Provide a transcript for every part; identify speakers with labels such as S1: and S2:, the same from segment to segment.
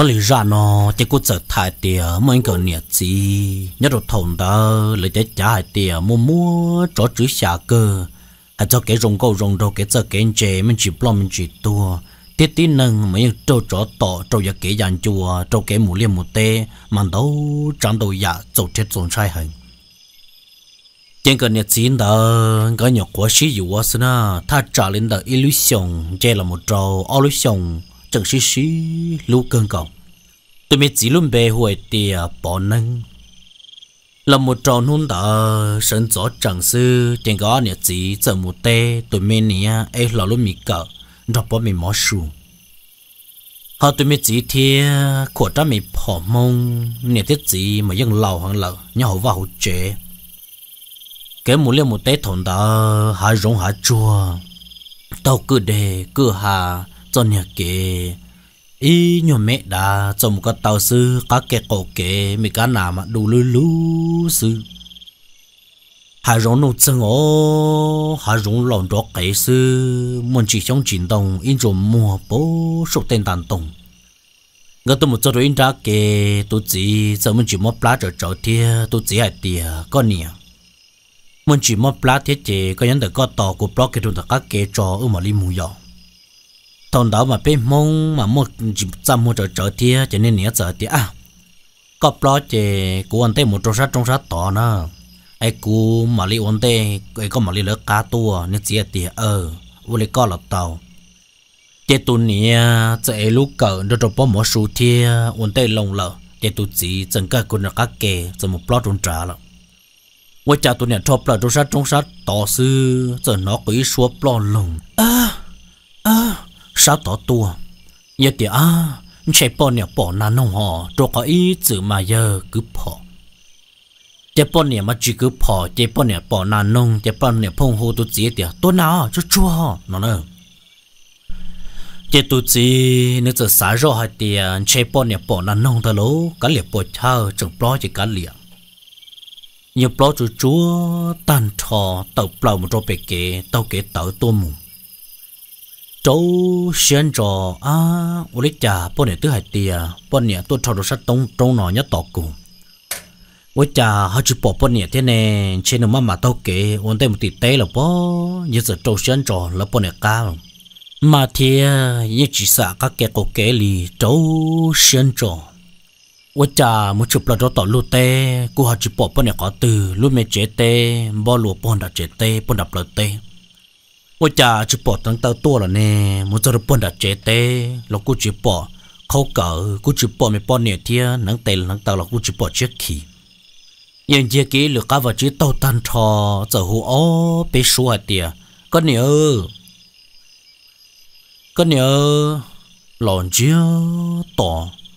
S1: nhớ lý ra nó chỉ có sợ thải tiền mới anh cần nhiệt gì nhất được thùng đó lấy để trả hai tiền mua mua à, cho chữ xả cơ hay cho cái rồng câu rồng đầu cái cho cái anh mình chỉ lo mình chỉ tua tiết tí nâng mấy trâu chó tọ trâu giờ cái dàn chùa trâu cái mũ liêm mũ tê mà đâu chẳng đâu dạ trâu chết trốn sai hình trên cái nhiệt chín đó cái nhỏ quá xí dụ quá xin à tha trả lên đó illusion chơi là một trâu illusion chẳng xí xí lú cơn cầu tôi mới chỉ luôn bề hồi tìa bỏ nâng là một tròn hôn tờ sân gió chẳng sư trên gó nhà chỉ chờ một tê tôi mới nè ấy là luôn mì cỡ nó bỏ mình mó sù họ tôi mới chỉ thì của ta mình bỏ mông nhà thiết chỉ mà dân lầu hàng lợ nhà hậu vào hậu chế cái một lên một tê thổn tờ hạ rong hạ chua tao cứ đề cứ hà cho nhà kia ý nhỏ mẹ đã trồng có tàu sư các kẻ cổ kẻ mấy cá nà mà đủ lú lú sư hà rong nô chân ô hà rong lòng đó kẻ sư muốn chỉ trong chiến đồng in rồi mua bố sụp tên tàn tùng ngờ tôi một chỗ rồi in ra kẻ tôi chỉ giờ muốn chỉ mua plá trở trở thia tôi chỉ hại tia có nè muốn chỉ mua plá thiết chế có nhận được có tàu của blog cái đồ các kẻ trò ở mà li mù dọc thông đó mà bé mông mà một trăm một trở trở tia cho nên nhớ trở tia à, có lo chè của anh tê một trâu sát trong sát tỏ nữa ai cú mà li ăn tê ai có mà li lỡ cá tua nên chỉ tia ờ vô li có lọt tàu chè tu nia chè lúc cỡ nó trâu bỏ mỏ sù tia ăn tê lồng lợ chè tu chỉ chẳng cả cú nó cá kè rồi một lo trốn trả lợ ว่าจ่าตัวเนี่ยชอบปลาดูชัดจงชัดต่อซื้อจะนอกอีชัวปลอลงอ่าอ่า sao tỏ tua giờ thì à chạy bỏ nè bỏ nà nông họ rồi có ý chữ mà giờ cứ bỏ chạy bỏ nè mà chỉ cứ bỏ chạy bỏ nè bỏ nà nông chạy bỏ nè phong hồ tôi chỉ thì tôi nào cho chua họ nó nè chạy tôi chỉ nếu giờ xả rồi hay thì chạy bỏ nè bỏ nà nông ta lố cả liệp bỏ thao chẳng bỏ chỉ cả liệp nhiều bỏ chú chúa tan thò tàu bao một rô bể kế tàu kế tàu tua mùng trâu xuyên trò à ủa lấy trà bọn này tứ hải tiề bọn tôi trò đồ sát tông trâu nọ nhất tọt cùng ủa trà họ chỉ bỏ bọn này thế này trên nó mà mà tao kể ổn tay tế là bỏ như giờ trâu xuyên trò là bọn này cao mà thì như chỉ sợ các kẻ cổ kể lì trâu xuyên trò ủa trà một chục là đó tọt lụt tê cô họ chỉ bỏ bọn này có từ lụt mẹ chế tê bỏ lụa bọn đã chế tê bọn đập lợt tê ว่าจะจะปอตั้งเต้าตัวละเนี่ยมันจะรบบปนดัดเจเต้แล้วกูจะปอเขาเก่ากูจะปอไม่ปอเนี่ยเทียนังเตลนังเตาแล้วกูจะปอเช็คขี้ยังเจกี้หรือกาวจีเต้าตันทอจะหูอ๋อไปสัวเตียก็เนี่ยก็เนี่ยหลอนเจ้าต่อ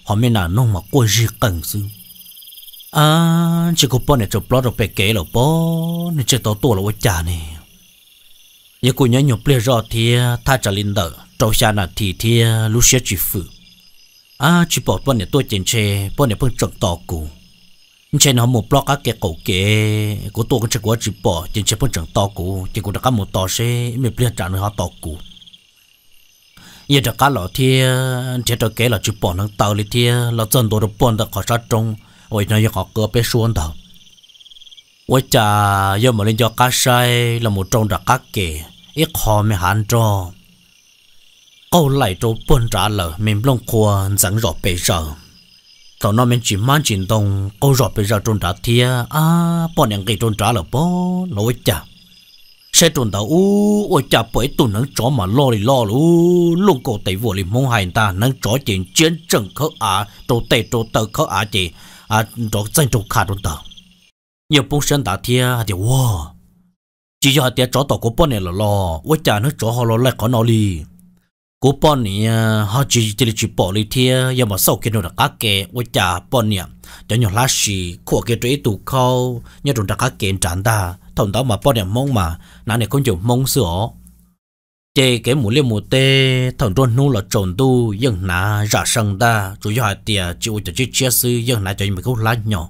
S1: หอมไม่นานน้องมากลวยจีกันซึ่งอ่าจะกูปอเนี่ยจะปลอดออกไปเก๋หรอปอเนี่ยจะตตัวลรอว่าจ่าเนี่ย giờ cô nhớ nhục lê rõ thì à, tha trả linh đờ trâu xa nà thì thì à, lúc xe chỉ phụ à chỉ bỏ bọn này tôi chèn chê bọn này phân trọng tỏ cụ chê nó một block á kẻ cổ kẹ của tôi cũng chỉ có chỉ bỏ chèn chê phân trọng tỏ cụ chỉ có đã có một tỏ xe mình lê trả nó họ tỏ cụ giờ đã cá lọ thì chỉ à, đó kể là chỉ bỏ nó tàu đi thì là dân đồ được bọn được khỏi sát trong ôi nó giờ họ cơ bé xuống đó ôi cha giờ mà lên cho cá sai là một trong đã cá kẹt ít khó mẹ hắn cho câu lại chỗ buồn trả lỡ mình lông khua dẫn rõ bây giờ tao nói mình chỉ mang chuyện tông câu rõ bây giờ trôn trả thia à bọn những cái trôn trả lỡ bó nói chả sẽ trôn tao u ôi chả bởi tụi nắng chó mà lo thì lo lu luôn cổ tây vua lì mong hai ta nắng chó chuyện chiến trận khớ à trâu tây trâu tờ khớ à chị à trâu danh trâu khá trốn tao nhiều bông sen đã thia thì wow chỉ do tiệt chó tàu của bọn này là lo với cha nó chó họ lo lại có nó đi của bọn này à, họ chỉ chỉ chỉ bỏ đi thì giờ mà sau kia nó đã cá kẹ với cha bọn này cho nhau lát xì của cái trái tủ khâu nhớ rồi đã cá kẹ chán ta thằng đó mà bọn này mong mà nãy này con chịu mong sửa chế cái mũ liêm mũ tê thằng rồi nu là trộn tu dân nã ra sân ta chủ yếu do tiệt chịu cho chiếc xe sư dân nã cho mình câu lá nhỏ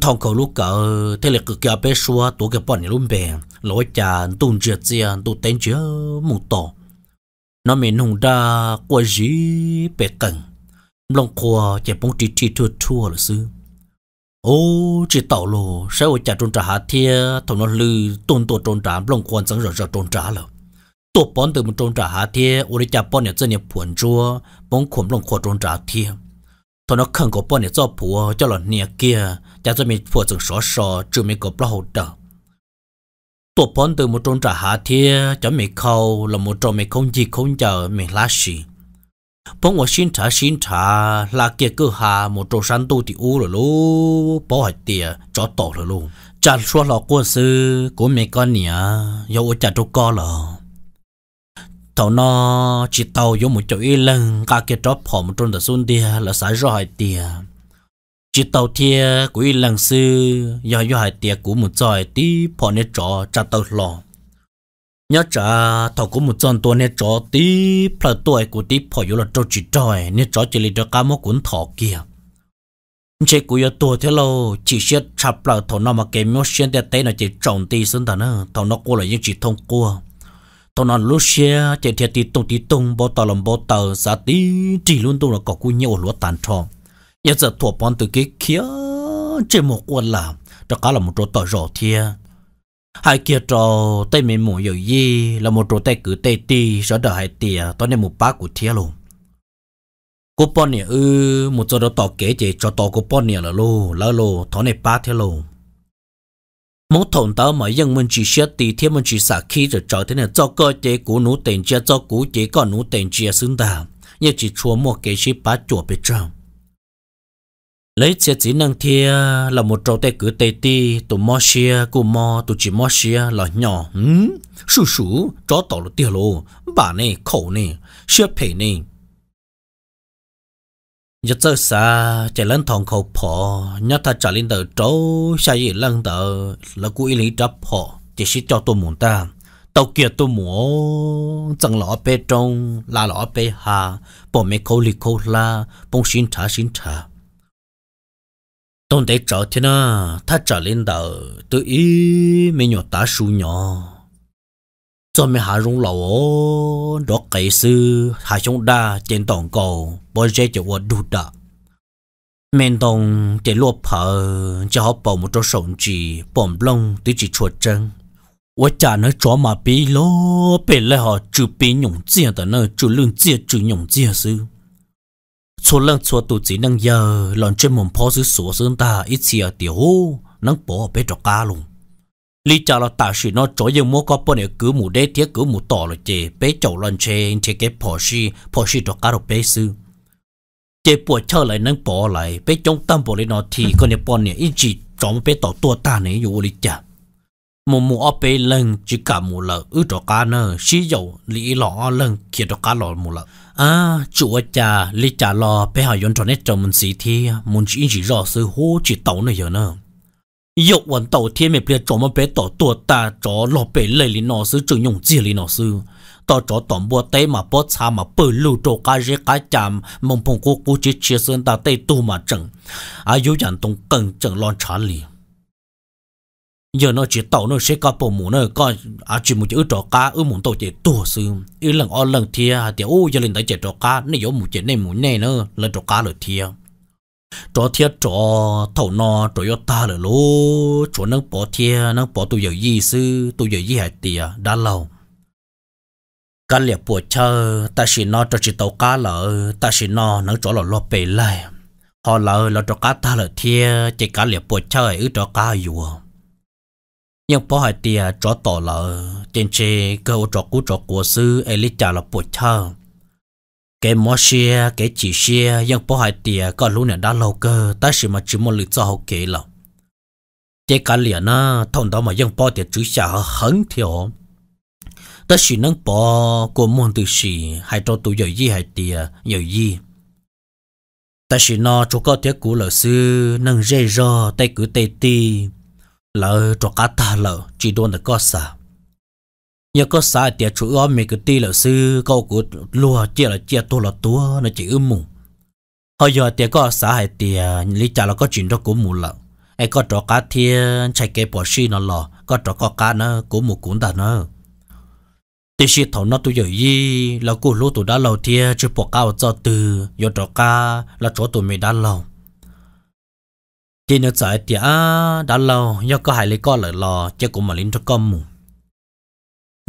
S1: thằng cậu lúc cỡ thế lực cứ kia bé xua tụ cái bọn này luôn bè lối chả tung chia chia tụ tên chia mù tổ nó mình nung đa qua gì bè cần long khoa chạy bóng trì trì thua thua là sư ô chỉ tàu lô sẽ ở chả trôn trả hạt thia thằng nó lư tôn tổ trôn trả long khoa chẳng rõ rõ trôn trả lờ, tổ bọn từ một trôn trả hạt thia ô đi chả bọn này dân nhà buồn chua bóng khủng long khoa trôn trả thia thằng nó khẩn có bọn này do phụ cho là nhà kia 家做咪破成少少，就咪个不好的。ตัวปอนตัวมุจงจะหาเทียจะไม่เข้าแล้วมุจงไม่คงจีคงจะไม่ลาสีพงว่าชินชาชินชาลาเกียก็หามุจงสันตูที่อูหรือลูปอหเตียจอต่อหรือลูจันชัวหลอกกวนซื้อกูไม่ก้อนเนี่ยยาวจัดทุกก้อนหรอตอนนอจิตเตายมุจงอีหลังกาเกียจอบผอมมุจงแต่สุนเดียแล้วสายรอยเตีย chỉ tàu thia của y làng sư do do hải tiệc của một tròi tí phò nét trò trả tàu lò nhớ trả thọ của một tròn tua nét trò tí phò tuổi của tí phò yếu là trâu chỉ tròi nét trò chỉ lì cho cá mốc cuốn thọ kia chế của yếu tua thế lâu chỉ xét chập là thọ nó mà kém mốt xuyên tê tê là chỉ trồng tí sinh thần thọ nó qua là những chỉ thông qua thọ nó lúc xe chỉ thiệt tí tung tí tung bao tàu làm bao tàu giá tí chỉ luôn tung là có cú nhiều lúa tàn tròn giờ giờ thua bọn từ cái kia chỉ một quân là cho cả là một chỗ tỏi rõ thia hai kia trò tay mình mù dầu gì là một chỗ tay cứ tay ti sợ đợi hai tia tối nay một bá của thia luôn cô bọn nè ư một chỗ đó tỏ kế chỉ cho tỏ cô bọn nè là lô lỡ lô thó này bá thia luôn muốn thổn tao mà dân mình chỉ xét thì thế mình chỉ xả khí rồi trở thế này cho cơ chế của nụ tiền chia cho cú chế còn nụ tiền chia xứng đáng. như chỉ chua một cái ship bá chùa bị trầm lấy chia chỉ năng thia là một trâu tay cứ tay ti tổ mò xia cô mò tổ chỉ mò xia là nhỏ hứng ừ, sú sú chó tỏ là tia lô bà này khẩu này xia phê này nhớ chơi xa chạy lên thòng khẩu phò nhớ ta trả lên tờ trâu xa gì lăng tờ là cụ ý lý trả phò chỉ xí cho tôi muốn ta tàu kia tôi muốn chẳng lọ bê trong là lọ bê hà bỏ mẹ khâu lì khâu la bông xin trả xin trả tôn để trở thế na ta trở lên đầu tự ý mình nhỏ ta su nhỏ cho mình hạ rung lẩu đó cái sư hạ chúng đa trên tổng cầu bao giờ cho vợ đủ đã mình đồng để lúa phở cho họ bỏ một chỗ sống chỉ bom lông tự chỉ chuột chân 我家那抓马背咯，背来哈就背用钱的那，就论钱就用钱是。số lăng số tụ chỉ năng giờ lần trên mồm phó giữ số sơn ta ít xì ở tiểu năng bỏ bé trọ cá luôn lý cho là ta sĩ nó chỗ dân mua có bọn này cứ mù đế thiết cứ mù tỏ là chê bé chậu lần trên chê cái phó sĩ phó sĩ trọ cá rồi bé sư chê bỏ chờ lại năng bỏ lại bé trong tâm bỏ lên nó thì con này bọn này ít chỉ trong bé tỏ tua ta này dù lý chả mù mù ở bé lần chỉ cả mù lợ ư trọ cá nơ xí dầu lý lọ lần kia trọ cá lọ mù lợ à chủ cha lý cha lo bé hỏi yon cho nét cho mình xí thì muốn chỉ chỉ rõ sự hố chỉ tàu này giờ nữa yêu quần tàu thiên mẹ bia cho mà bé tỏ tua ta cho lo bé lấy lý nó sư trường dùng chỉ lý nó sư tao cho tổng bùa tê mà bó xa mà bơ lưu chỗ cá rê cá chạm mông phong cô cô chỉ chia sơn ta tê tu mà chừng, à yêu chẳng tông cần chẳng lon trả liền giờ nó chỉ tàu nó sẽ có bộ mũ nó có à chỉ một chữ trò cá ở muốn tàu chỉ tua sư ở lần ở lần thia thì ô giờ lần đấy chỉ trò cá nó giống một chỉ này một này nữa là trò cá rồi thia trò thia trò tàu nó trò yo ta rồi lố chỗ nó bỏ thia nó bỏ tụi giờ gì sư tụi giờ gì hạt tia đã lâu cá liệp bùa chờ ta chỉ nó trò chỉ tàu cá lợ ta chỉ nó nó chỗ là lo bể lại họ lợ là trò cá ta là thia chỉ cá liệp bùa chờ ở trò cá uổng nhưng bỏ hai tia cho tỏ là trên chê cơ ô trọ cú trọ của sư trả là bộ thơ cái mò xe cái chỉ xe nhưng bỏ hai tia có lúc này đã lâu cơ ta chỉ mà chỉ một lượt cho hậu kế là chế cả liền na thông đó mà nhưng bỏ tia chữ xa hấn thiểu ta chỉ nâng bỏ của môn từ sĩ hay cho tụ dạy gì hay tia dạy gì ta chỉ nó chỗ có thể cú là sư nâng dây rò tay cử tay ti lỡ trọ cá ta lỡ chỉ đôn là có sa nhớ có sa tiệt chủ ở mình cứ ti lỡ sư câu của lúa chia là chia tua là tua nó chỉ ưm mù hồi giờ tiệt có sa hay tiệt à, lý trả là có chuyện đó của mù lỡ ai có trọ cá thì chạy cái bỏ xi nó lò có trọ có cá nó của mù cũng đã nó thì sĩ thầu nó tụi giờ y là cô lúa tụi đã lâu thì chứ bỏ cao cho từ giờ trọ cá là chỗ tụi mình đã lâu chỉ nó sợ thì à đã lâu do có hai lấy con lại lo, chứ cũng mà lên cho con mù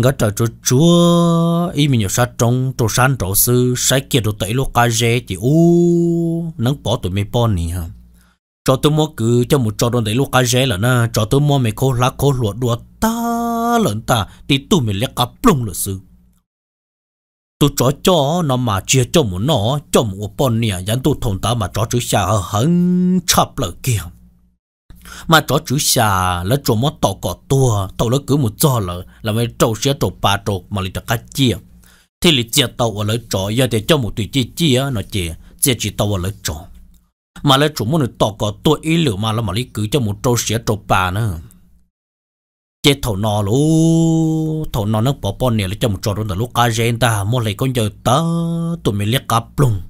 S1: ngã trời chúa chúa ý mình nhiều sát trống trổ san trổ sư sai kia đồ tẩy lúa ca rê chỉ u nắng bỏ tụi mày bỏ nè ha cho tôi mua cứ cho một trò đồ tẩy lúa ca rê là na cho tôi mua mày khô lá khô lúa đùa ta lớn ta thì tụi mày lấy cá plung là sư tôi chó cho nó mà chia cho một nó cho một bọn nè dán tôi thông ta mà chó chú xa hấn chập lỡ kia mà chó chú xa là chỗ mất tàu cỏ tua tàu nó cứ một giò lỡ là mấy trâu xe trâu ba trâu mà lì được cá chia thì lì chia tàu ở lỡ chó giờ để cho một tùy chia chia nó chia chia chỉ tàu ở lỡ chó mà lỡ chỗ một tàu cỏ tua ý lửa mà là mà lý cứ cho một trâu xe trâu ba nữa chế thầu nọ lú thầu nọ nó bỏ bỏ nè lấy cho một trò rồi lúc cá gen ta mua lấy con giờ ta, tụi mình lấy cá plung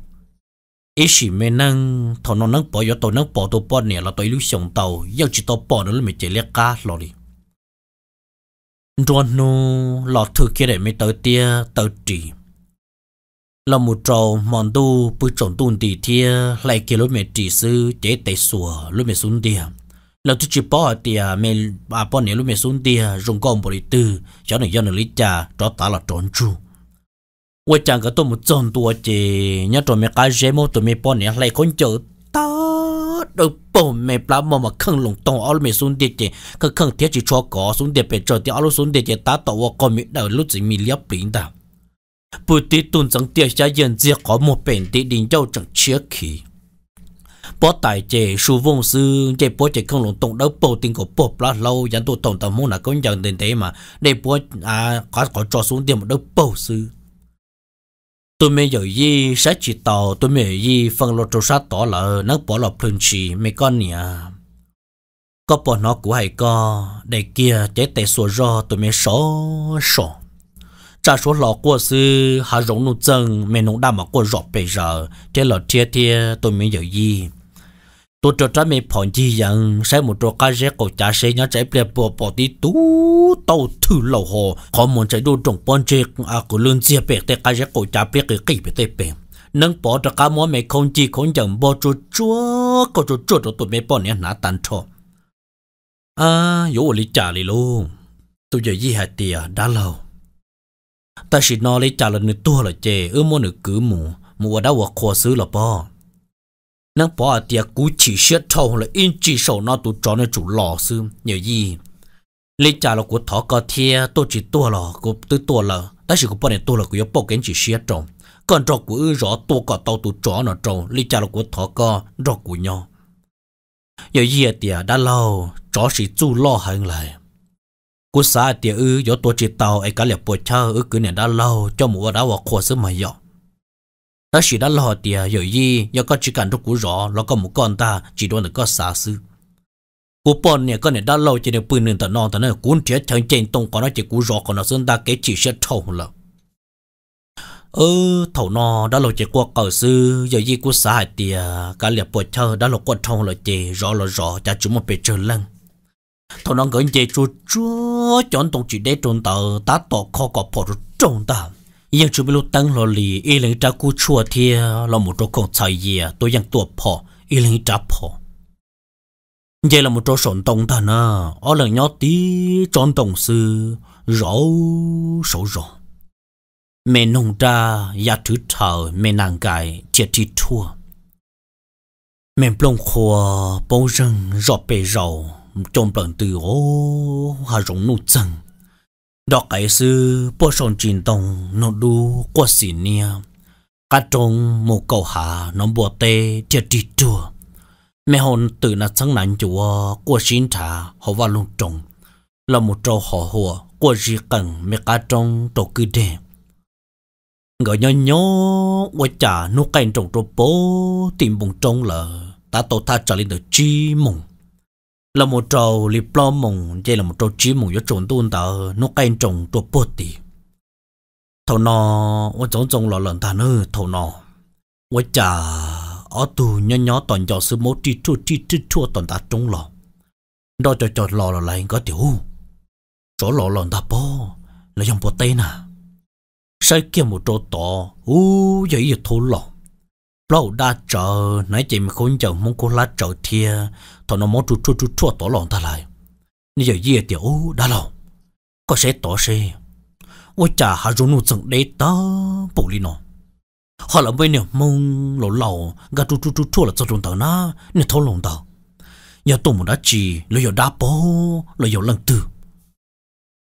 S1: ít xí mình năng thầu nọ nó bỏ giờ tụi nó bỏ tụi bỏ nè là tụi lúc sống tàu giờ chỉ tao bỏ nó là mình chỉ lấy cá lo đi rồi nu lọ thứ kia để mình tới tia tới trì là một trò mòn tu bự trộn tuôn tì thia lại kia lúc mình trì sư chế tệ sủa lúc mình xuống tiền lâu trước chỉ bỏ thì mẹ bà bỏ nếu lúc mẹ xuống thì dùng công bỏ tư, từ cho nên do nó lý cha cho ta là trốn chu quay chẳng cái tôi một chọn tua chỉ nhớ cho mẹ cái dễ mua tụi mẹ bỏ nếu lại con chở ta đâu bỏ mẹ bà mà mà khăng lùng tông áo mẹ xuống thì chỉ cái khăng thiết chỉ cho có xuống thì phải cho thì áo xuống thì chỉ ta tàu con mẹ đầu lúc chỉ mì liếc bình đẳng bụi tí tuần chẳng tiếc ra dân diệt có một bệnh tí đình châu chẳng chia khí bó tài chế su vong sư chế bó chế không lùng tông đâu bầu tình của bó bá lâu dán tôi tổng tâm muốn là công nhận tiền thế mà để bó à có có cho xuống tiền một đâu bầu sư tôi mới giờ gì sẽ chỉ tàu tôi mới gì phân lô trâu sát tỏ là nắng bỏ lọc phun chỉ mấy con nhỉ có bỏ nó của hay co để kia chế tệ sổ ro tôi mới số số cha số lọ của sư hà rộng nụ chân mẹ nụ đam mà của rọt bây giờ chế lọ chia thia tôi mới giờ gì ตัวจดไม่ผ่อนจียัง ใช้หมดตัวการเช็กจ่าเช้ยงนใจเปลี่ยนปวดปอดีตู้เต้าถือเหล่าหอข้อมูลใช้ดูจงปอนเจกอากุลืนเสียเปกแต่การเช็กจ่าเปลี่ยนกี่ไปเตเปล่นังปอตะกามอไม่คงจีคงยังบ่จุดจัวก็จุดจัวตัวไม่ป้อนเนี่ยหนาตันทออ่าอยู่ลิจ่าลิลุงตัวใหญ่ยี่ห้าเตียด้าหเราแต่สินอลิจ่าละนึกตัวละเจเออมันึกก่อหมูหมูว่าด้ว่าขวซื้อละป้อ nâng bỏ tiệc cú chỉ xét thâu là in chỉ sầu nó tụ cho nên chủ lò sư nhờ gì lý trả là của thọ cơ thia tôi chỉ tua lò của tư tua lò, đã chỉ của bọn này tua là của yếu bộ kiến chỉ xét trồng còn trò của ư rõ tua cả tàu tụ chó nó trồng lý trả là của thọ cơ rõ của nhau nhờ gì tiệc đã lâu chó chỉ chu lò hơn lại cú xã tiệc ư do tôi chỉ tàu ấy cả liệp bộ chơi ư cứ này đã lâu cho mùa đã vào khổ sớm mà dọc nó chỉ đã lo tiề rồi gì giờ có chỉ cần rút cú rõ nó có một con ta chỉ đoan được có xa xứ cú bọn này con này đã lâu chỉ được bự nên tận non tận này cuốn chết chẳng chênh tông còn nó chỉ cú rõ còn nó sơn ta cái chỉ sẽ thầu lắm ừ thầu nó đã lâu chỉ qua cầu sư giờ gì cú xã hại cả liệp bộ chơi đã lâu qua thầu là chỉ rõ là rõ cha chúng một bề trời lăng thầu nó gửi về chú chúa chọn tông chỉ để trốn tờ tá tọ kho cọp phổ trốn tao ยังจูบิลุตั้งลอลีอีหลังจากกูชัวเทียเราหมดรักของใจเยียตัวยังตัวพออีหลังจับพอเยเราหมดรักสนตรงท่านะอ๋อหลังยอดตีจอนตรงซื้อร้าวสาวร้องเมนงตายาถือเท้าเมนางกายเจียที่ทั่วเมนปลงครัวปงรังรอบไปเราจมเปลืองตือโอ้หาหลงนู่จัง đọc cái sư bộ sòn chín tông nó đu quá xin nia cá trông một câu hà nó bùa tê chết đi chùa mẹ hồn tự nát sáng nắng chùa qua xin trà họ vào lùng trồng là một trâu họ hùa qua gì cần mẹ cá trông tổ cứ đê gọi nhỏ nhỏ qua chả nô cành trồng trâu bố tìm bùng trông là ta tổ tha trả lên được chi mùng là một trò li plom mùng đây là một trò chí mùng yếu trộn tuôn tờ nó canh trồng trộn bột tì thầu nọ ôi chống chống lò lần thàn ư thầu nọ ôi chả ở tù nhỏ nhỏ toàn cho sư mốt chi chua chi chi chua toàn ta trống lò đó cho cho lò là lại có tiểu chỗ lò lần ta bó là dòng bột tê nè à. sai kia một chỗ tỏ u vậy thô lò lâu đã chờ nãy chị mà khốn chồng mong cô lá trở thia thằng nó mó chu chu chu chú tỏ lòng ta lại như giờ ye tiểu đã lòng có sẽ tỏ sẽ ôi cha hà rốn nụ chẳng đế ta bổ lý nó họ là bên nhau mông lẩu lẩu gà chu chu chu chu là cho chúng ta na nè thâu lòng ta nhà tôi muốn đã chỉ lấy giờ đã bỏ lấy giờ lần tư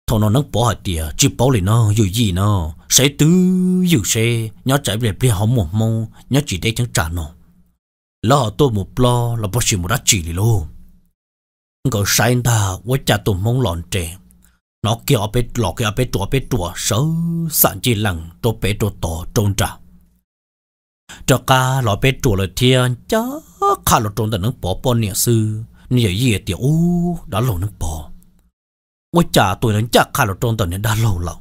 S1: thọ nó nâng bò hạt tiệt, chỉ bò lên nó dù gì nó sẽ tứ dù sẽ nhớ chạy về phía họ một mông nhớ chỉ để chẳng trả nó ลาตัวมุปลอลาบชิมรัจีลิโลก็ใช่ตาว่าจะตัวมงหลอนเจนอกเกี่ยวไปหลอกเกี่ยวไปตัวไปตัวเสือสันจีหลังตัวไปตัวต่อจงจ่าจากาหลอกไปตัวเลยเทียนจ้าข้าหลอกจงแต่หนังปอปนเนี่ยซื้อนี่อย่าเยี่ยเตียวด่าหลงหนังปอว่าจะตัวหลังจาข้าหลอกจงแต่เนี่ยด่าหลงหลอก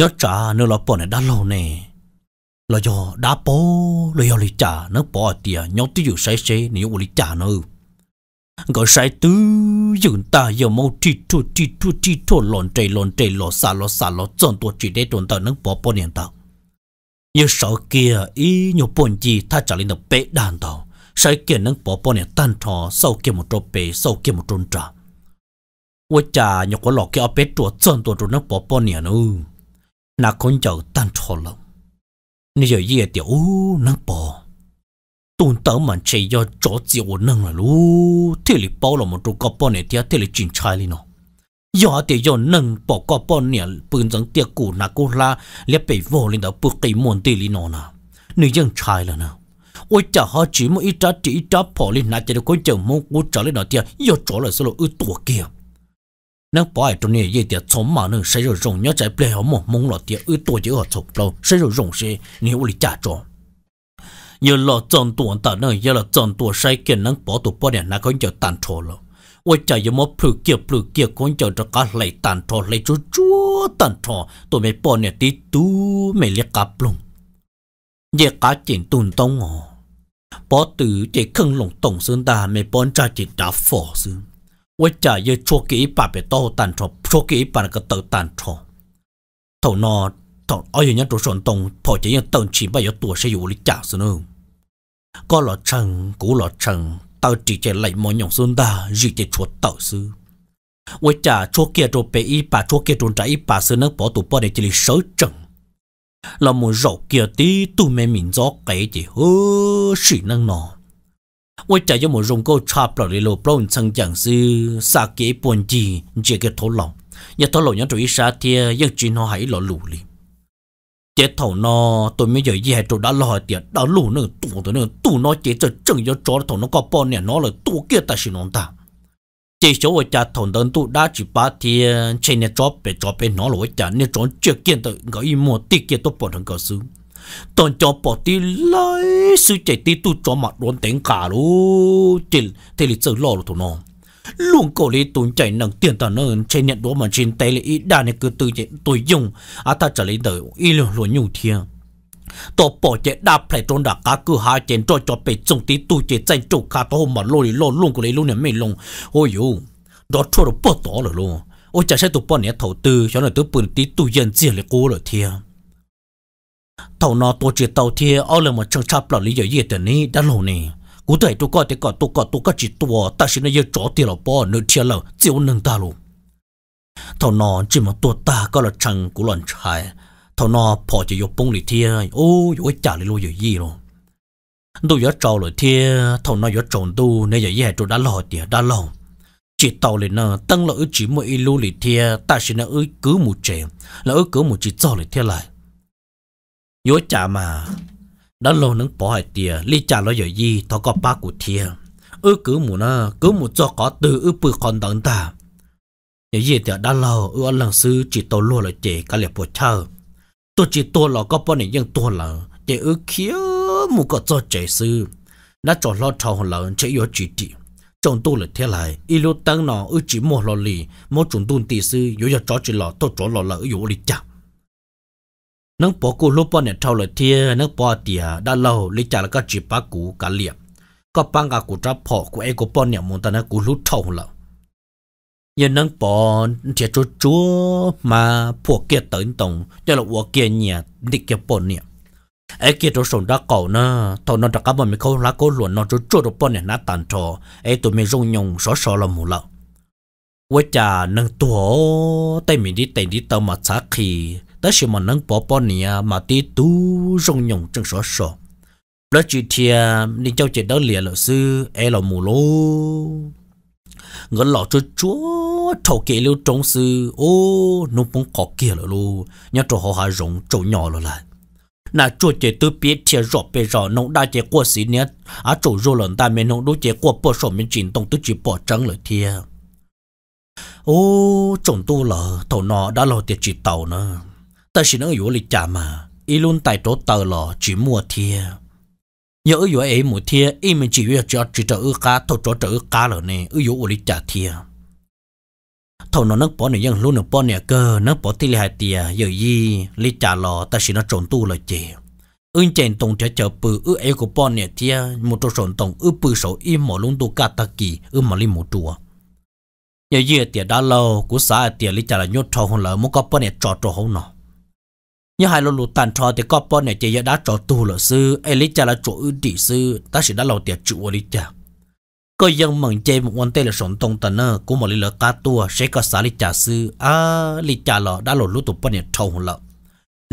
S1: ยศจ่าเนื้อหลอกปนเนี่ยดาหลงเนี่ย là do đã bỏ là do lý trả nó bỏ tìa nhau tí dụ sai xe nếu lý trả nó gọi sai tứ dùng ta giờ mau chi chu chi chu chi chu lòn trời lòn trời lò xa lò xa lò chọn tổ chỉ để tồn tao nó bỏ bỏ niệm tao giờ sau kia ý nhiều bọn gì ta trả lên được bể đàn tao sai kia nó bỏ bỏ niệm tan trò sau kia một trò bể sau kia một trôn trả ôi chà nhiều có lọ kia bể trò chọn tổ trò nó bỏ bỏ nền nữa nà con chậu tan trò lòng 你就一点无能不。tôn tớ mà chỉ do chỗ chịu năng là lú thế là bao là một chỗ có bao này thì thế là chính trai lên nó thì do năng bỏ có bao này bưng rằng tiếc cũ nà cô la liếc bị vô lên đó bực cái môn tì lên nó nè dân trai là nè ôi chả chỉ một ít trái ít bỏ lên nà chỉ được coi chừng mong cố lên nó thì do chỗ là số là ư tuổi nó bỏ ai trong này gì tiệt sống mà nó sẽ rồi rồng nhớ chạy play họ một mong lọt tiệt ư tôi chỉ ở chụp lâu sẽ rồi rồng sẽ nếu lý trả cho giờ lọ chọn tuần ta nó giờ là chọn tuần sai kiện năng bỏ tụ bỏ này nó giờ tàn trò lo ôi trời giờ mất kia phử kia con giờ cho cá lấy tàn trò lấy chúa chúa tàn tụi mày bỏ nè tí tú mày liếc cá plung giờ cá chuyện tuần tông ngò bỏ từ chỉ khưng lồng tổng xương mày bỏ ra chỉ đã phỏ xương với như kỹ kỹ nọ 我家也出给八百多单车，出给八个多单车。头那头，哎呀，人做山东，跑这样东西不要多些有的家是呢。có lọ trần, cũ lọ trần, tao chỉ chạy lại mọi nhộng xuống ta, gì chạy chuột tao sư. Với chả chua kia trô bế y bà chua kia trôn trái bà sư nước bỏ tù bỏ để chỉ lì sớ trần. Là một rậu kia tí tù mẹ mình gió cái gì hơ xỉ năng nọ. 我只要么用个差不离路，不成讲是啥给本地这个头脑，一头脑人注意啥天，一只脑还老路哩。这头脑对面有一还做到老点，到路那个堵的那个堵脑这这正要抓头脑搞半年，脑了堵给他是弄大。这小我家头等堵打几八天，前年抓被抓被脑了我家那种这见的我一摸地给都不能告诉。ตอนจอปอตีไล่ซื้อใจตีตู้จอมัดโดนเต็งขาลูจิลเทลิเซอร์ล่อลูกน้องลุงก็เลยตุนใจนังเตียนตอนนั้นเชนเนี่ยตัวมันชินเตลิอีด้านเนี่ยคือตัวเจตัวยุ่งอาตาจะเลยเดออีหลวงหลวงยุ่งเทียงตัวปอเจดาแผลตรงดักกาคือหาเจนจอจอไปจงตีตู้เจใจจุกขาตัวมันโลลิโลลุงก็เลยลุงเนี่ยไม่ลงโอ้ยูดอทั่วรปอต่อเลยลุงโอ้จะใช้ตัวปอเนี่ยเถาตือฉันเลยตัวปืนตีตู้เย็นเจียเลยกูเลยเทียง tàu nó tổ chức tàu thì ở là một trong chắp lọ lý do gì thế này đã lâu nè cú thể tôi có thể có tôi có tôi có chỉ tôi ta xin nói cho chỗ tiền là bỏ nửa tiền là chịu nâng ta luôn thầu nó chỉ mà tôi ta có là chẳng cú lần trái thầu nó bỏ chỉ vô bông lì thia ô vô trả lại luôn giờ gì luôn tôi giờ trâu rồi thia thầu nó giờ trộn tu nên giờ gì tôi đã lo tiền đã lâu, chỉ tàu lên nè, tăng là chỉ mỗi lưu lì thia ta xin nó cứ một chuyện là cứ một chỉ cho lì thia lại yếu chả mà đã lâu nâng bỏ hai tia li chả lo giờ gì tao có ba cụ tia ư cứ mù na cứ mù cho có từ ư bự còn đằng ta nhớ gì thì đã lâu ư lần sư chỉ tao lo là chế cả liệp bộ chờ chỉ tôi là có bọn này nhưng tôi là chế ư kia mù có cho chế sư đã cho lo thầu là chế yếu chỉ trị chồng là thế này ít lúc tăng nó ư chỉ mua lo lì mua chúng tôi tỷ sư yếu cho chó chỉ lo tôi chó lo là ư yếu lì chả nâng bỏ cụ lúc bỏ nè trâu lời thia nâng bỏ tìa đã lâu lý trả là các chỉ bác cụ cả liệp có băng cả cụ trả bỏ cụ ấy cụ bỏ nè muốn ta nè cụ lúc trâu lâu nhưng nâng bỏ thiệt chú chúa mà phụ kia tới tổng cho là ua kia nhà đi kia bỏ nè ấy kia tôi sống đã cầu nè thầu nó đã cá bọn mình không lá cố luận nó chú chúa được bỏ nè nát tàn trò ấy tụi mình rung nhung rõ rõ là mù lâu với cha nâng tổ tay mình đi tay đi tàu mà xa khi đó chỉ mà nâng bỏ bỏ nè mà tí tú rong nhộng chân sổ sổ đó chỉ thì đi châu chị đó lìa lợ sư e lọ mù lô ngỡ lọ chúa chúa thầu kệ lưu trống sư ô nó bóng khó kia lợ lô nhá trò họ hà rộng trâu nhỏ lọ lại nà chúa chị tư biết thì rõ bề rõ nông đa chị qua xí nét á trâu rô lần ta mẹ nông đô chị qua bỏ sổ mình chỉnh tông tư chỉ bỏ trắng lợ thìa ô trông tu lợ thầu nọ đã lọ tiệt chỉ tàu nữa ta chỉ năng yếu lịch trả mà y luôn tại chỗ tờ lò chỉ mua thia nhớ yếu ấy mua thia y mình chỉ yếu cho chỉ trợ ư cá thổ chỗ trợ ư cá rồi nè ư yếu lịch trả thia thầu nó nấc bỏ này dân luôn nấc bỏ này cơ nấc bỏ tili hai tia giờ gì lịch trả lò ta chỉ nó trộn tu lời chè ưng chèn tông trẻ chờ bự ư ấy của bọn này thia một chỗ trộn tông ư bự số y mỏ luôn tu cá ta kỳ ư mỏ li một chùa nhớ gì tiệt đã lâu cú xã tiệt lịch trả là nhốt thầu hồn lỡ muốn có bọn này trò trò hồn nọ nhưng hai lô lụt tàn trò thì có bọn này chỉ đã trò tu là sư ai lý cha là chỗ ưu tỷ sư ta sẽ đã lâu tiệt chủ ở lý cha có dân mừng chê một quan tê là sống tông tần nơ của một lý lợ cá tua sẽ có xá lý cha sư à lý cha lợ đã lô lụt tụ bọn này trâu lợ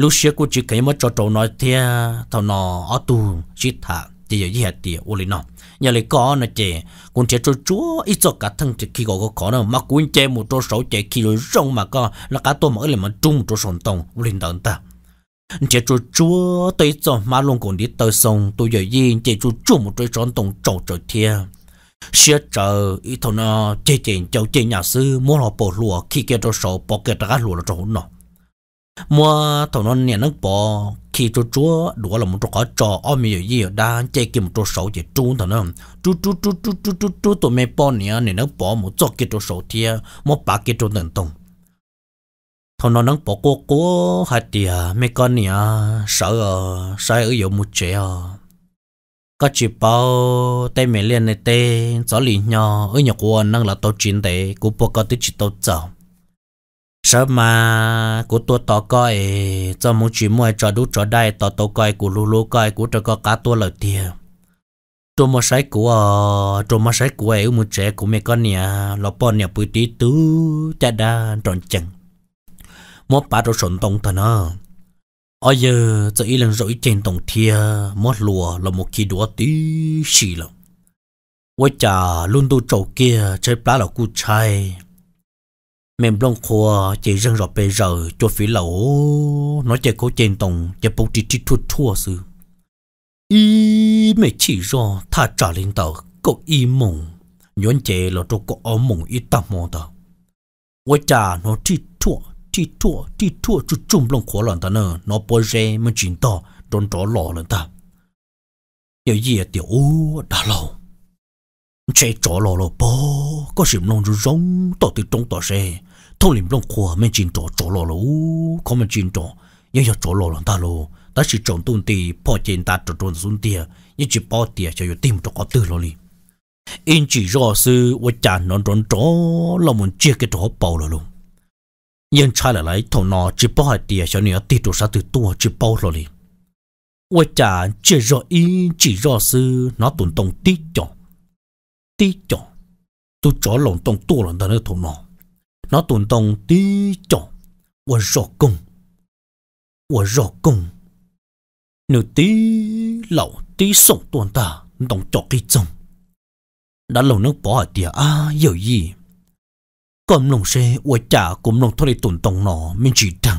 S1: lúc xưa cô chỉ cái mất cho trâu nói thia thầu nọ ở tu chỉ thả chỉ giờ gì tiệt ô lý nọ nhà lý có nè chê cũng chê cho chúa ít cho cả thân thì khi có có khó nè mà cũng chê một trâu sáu chê khi rồi rong mà có là cá tua mở lại mà trung trâu sống tông ô lý ta chỉ chú chúa tới cho má luôn còn đi tới sông tôi giờ gì chỉ chú chúa một trái tròn tổng trầu trời thia xe chờ ít thôi nó chơi chuyện cháu chơi nhà sư muốn họ bỏ lúa khi kia đó sổ bỏ kia đó lúa là trốn nọ mua thôi nó nè nó bỏ khi chú chúa đùa là một chỗ khó trò ôm giờ gì đã chơi kiếm một chỗ sổ chỉ trốn thôi nó chú chú chú chú chú chú chú tôi mới bỏ nè nè nó bỏ một chỗ kia chỗ sổ thia một bà kia chỗ nền tổng thầu nó nắng bỏ cô cố hạt thì à, mấy con nè sợ ờ, sợ ở dụ một trẻ ờ. có chỉ bao tay mẹ liền này tê gió lì nhỏ ở nhà của năng là tàu chín tệ của bố có tới chỉ tàu chảo sợ mà của tôi tàu coi cho muốn chỉ mua cho đủ cho đây tàu tàu coi của lulu lú coi của tôi có cá tôi lợi tiền tôi mua sấy của tôi mua sấy của ấy một trẻ của mẹ con nè lọ bò nè bùi tí tứ cha đa tròn chừng mua bát đồ sổn tông thần à ở giờ giờ ý lần rồi trên tông thia mua lùa là một khi đùa tí xì lắm quay trả luôn tu trầu kia chơi plá là cu trai mềm lông khoa chỉ răng rọt bây giờ cho phí lẩu nói chơi có trên tông, chơi bốc trí trí thua thua sư ý mẹ chỉ rõ tha trả lên tàu có y mộng nhón chế là tôi có ấm mộng ít tạm mộng tàu quay trả nó trí thua chỉ thua chỉ thua chú chung lòng khó lần ta nè nó bôi rê mà chín to trốn tró lò lần ta giờ gì tiểu u đã lâu chế tró lò lò bó có sỉm lòng rú rong tỏ từ trong tỏ xe thông liềm lòng khó mà chín to tró lò lò có mà chín to, giờ giờ tró lò lần ta lò ta chỉ trộn tuôn tì bỏ trên ta trộn trộn xuống tìa nhưng chỉ bỏ tìa cho dù tìm cho có tư lò lì in chỉ rõ sư và chả nó trốn tró là muốn chia cái tró bầu lò lùng yên trai lại lấy thầu nó chỉ bảo hai tia cho nên tít đồ sa từ tua chỉ bảo rồi đi, quay trả chỉ rõ ý chỉ rõ sự nó tổn tông tí chọn tí chọn tu chó lòng tông tua lần đó nữa thầu nó nó
S2: tổn tông tí chọn và rõ công và rõ công nếu tí lậu tí sống tuần ta đồng cho cái chồng
S1: đã lâu nước bỏ tiền à hiểu gì còn lòng xe uất chả cũng lòng thôi tổn tông nọ mình chỉ rằng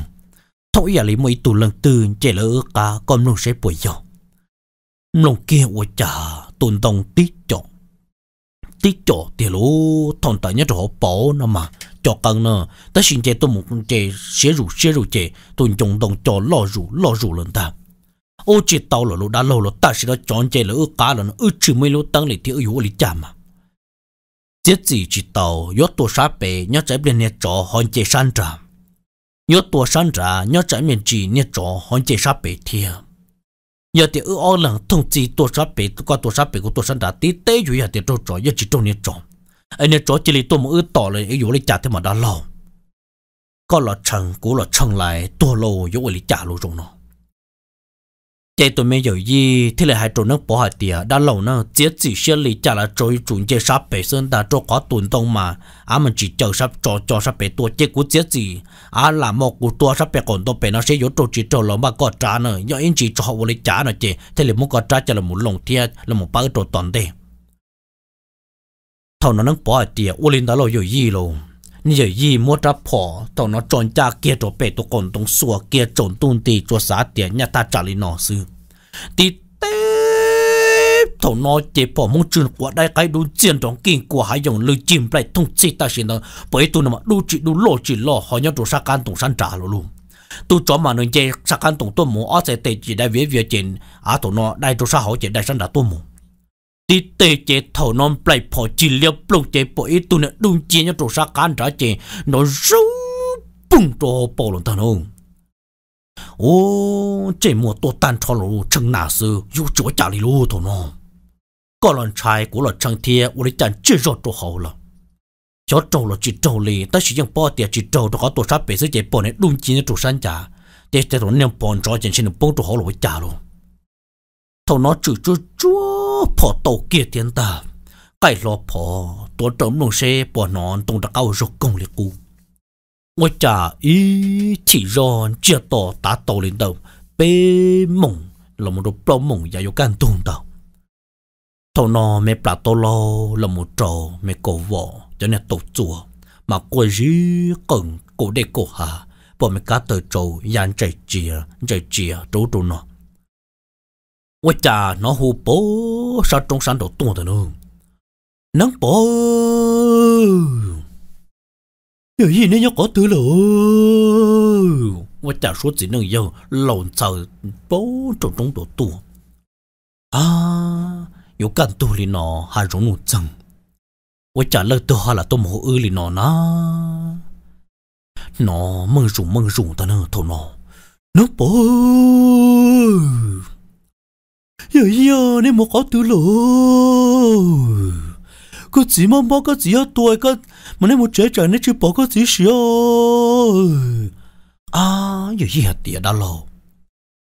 S1: thôi giờ à lấy mấy tù lần tư chạy lỡ cả còn lòng xe bồi dọ lòng kia uất chả tổn tông tí chọ tí chọ thì lũ thằng tài nhất họ bỏ nó mà cho cần nè ta xin chạy tôi một chạy xé rủ xé rủ chạy tôi chồng đồng cho lo rủ lo rủ lần ta ô chị tao là lũ đã lâu rồi ta sẽ đã chọn chạy lỡ cả là nó ư trừ mấy lũ tăng lại thì ở yếu lý chả mà chết gì chỉ tàu nhớ tua sa bể nhớ trái bên nhà trọ hòn chế san trà nhớ tua san trà nhớ trái miền chỉ nhà trọ hòn chế sa bể thiệt nhớ thì ư ô lần thông chỉ tua sa bể qua tua sa bể của tua san trà tí tế dù giờ thì trâu trọ nhớ chỉ trâu nhà trọ anh nhà trọ chỉ lấy tua một ư tỏ lấy ư dù lấy trả thêm mà đã lâu có lọ trần của lọ trần lại tua lâu dù lấy trả lâu rồi nó chế tụi mình rồi gì thì là hai chỗ nước bỏ hạt tiệt đã lâu nữa chế chỉ xử lý trả là trôi chuẩn chế sắp bể sơn đã cho có tuần tông mà à mình chỉ chờ sắp cho cho sắp bể tua chế của chế gì à là một của tua sắp bể còn tôi bể nó sẽ vô trâu chỉ trâu lòng mà có trả nữa do anh chỉ cho họ lấy trả nữa chế thế là muốn có trả cho là một lòng thiệt là một bao trâu toàn thế thằng nó nước bỏ hạt tiệt u linh đã lâu rồi gì rồi giờ gì mua ra phỏ tao nó tròn cha kia trò bể tao còn tông xua kia tròn tung tì cho xá tiền nhà ta trả lời nó sư tì tê tao nó chế phỏ mong chuyện của đây cái đun chiến trong kinh của hai dòng lưu chìm lại thông chi ta xin đó bởi tụi mà đu chỉ đu lộ chỉ lo họ nhau tụi sa can tụi san trả luôn luôn tôi mà nên chơi sa can tụi tôi muốn ở sẽ tệ chỉ đại vía vía chuyện à tụi nó đại tụi sa họ chuyện đại san đã tôi muốn đi tê chế thổ non bảy phò chỉ liệu bầu chế bộ ít tu nè đúng chế nhá trổ sát cán trả chế nó rú bùng trổ bộ lòng thằng ông ô chế mùa tô tan cho lũ chân nà sư yêu chúa trả lý lũ thổ non có lần trai của lần chân thiê ủ lý chẳng chưa rốt trổ hậu là chó trâu là chỉ trâu lì ta chỉ dùng bỏ tiền chỉ trâu đó có tổ sát bể sứ chế bộ này đúng chế nhá trổ sát trả để chế tổ nèm bọn trò chế chế nèm bông trổ hậu lũ trả luôn thằng nó chữ chúa chúa 婆都给点的，该老婆多种弄些不能懂得搞肉工的股。我家一起让接到打到领导被梦，那么多不梦也有感动的。头脑没把到了，那么着没搞我，就那都做，嘛过日更过得过哈，不没搞得着，养这些这些都都呢。我家那户包啥中山都冻的呢，
S2: 能包？有一年要搞得了，
S1: 我家说只能要老早包种种多多啊，有干多里呢还容易挣，我家乐多哈了都没饿里呢呢，那梦入梦入的呢头呢，能包？
S2: 哟哟，你莫搞丢咯！个子妈妈个子要多个，冇你冇姐姐，你去抱个子时
S1: 哦。啊，又一下跌得咯，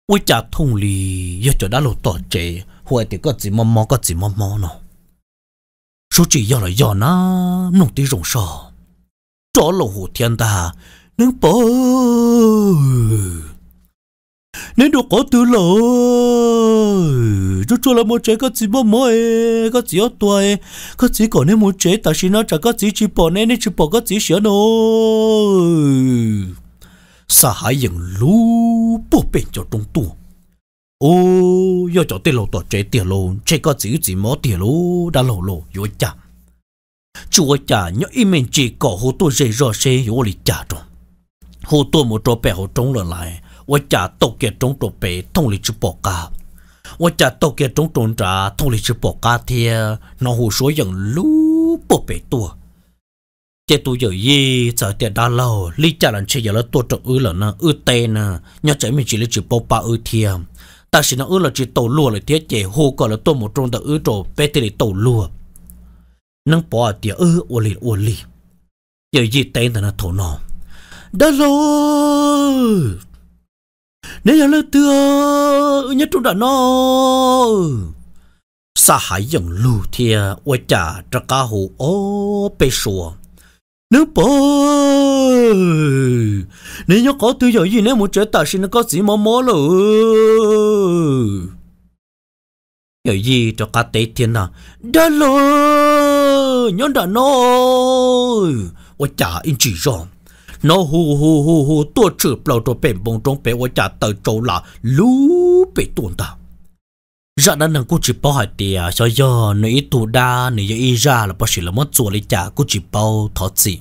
S1: 我家桶里要做得咯多姐，或者个子妈妈个子妈妈呢？说起要来要呢，弄得容少，找龙虎
S2: 天大能保，你都搞丢咯。chú chú là một chế có chỉ bố mồi có chỉ ở tuổi có chỉ có nên một chế ta xin nó chả có chỉ chỉ bỏ nên nên chỉ bỏ có chỉ sửa nó
S1: sa hải dừng lú bố bên cho trung tu ô yo cho tiền lô tọt chế tiền lô chế có chỉ chỉ mó tiền lô đã lô lô yo chả chúa chả nhớ im mình chỉ có hồ tôi dễ rõ xe yo lì chả trong hồ tôi một trò bè hồ trống lại 我家都给中国被统理直播噶，我家都给种种着，同里是不干的，那胡说人路不白多。这都有一早点大佬，你家人吃有了多种饿了呢，饿呆呢，你这面只里只包八饿天，但是呢饿了只都落了天节，后过了多么重的饿着，别的里都落，能把点饿我里我里，有一呆的那头脑，
S2: 大佬。nếu là
S1: tưa nhất chúng đã nó sa hải dòng lù thia quay trả ra cá hồ ô bê sùa nếu bố
S2: nếu nhớ có tư giỏi gì nếu muốn trở tài xin nó có gì mò mò lỡ
S1: nhớ gì cho cá tế thiên à đã lỡ nhớ đã nói quay trả in chỉ rộng nó hu hu hu hu tua chữ bao trâu bền bông trong bể của cha tàu trâu là lú bể tuôn ta ra dạ đàn nàng cô chỉ bảo hạt thì cho giờ nữ ít tu đa nữ giờ ít ra là bao chỉ là mất chùa lấy cha cô chỉ bảo thọ gì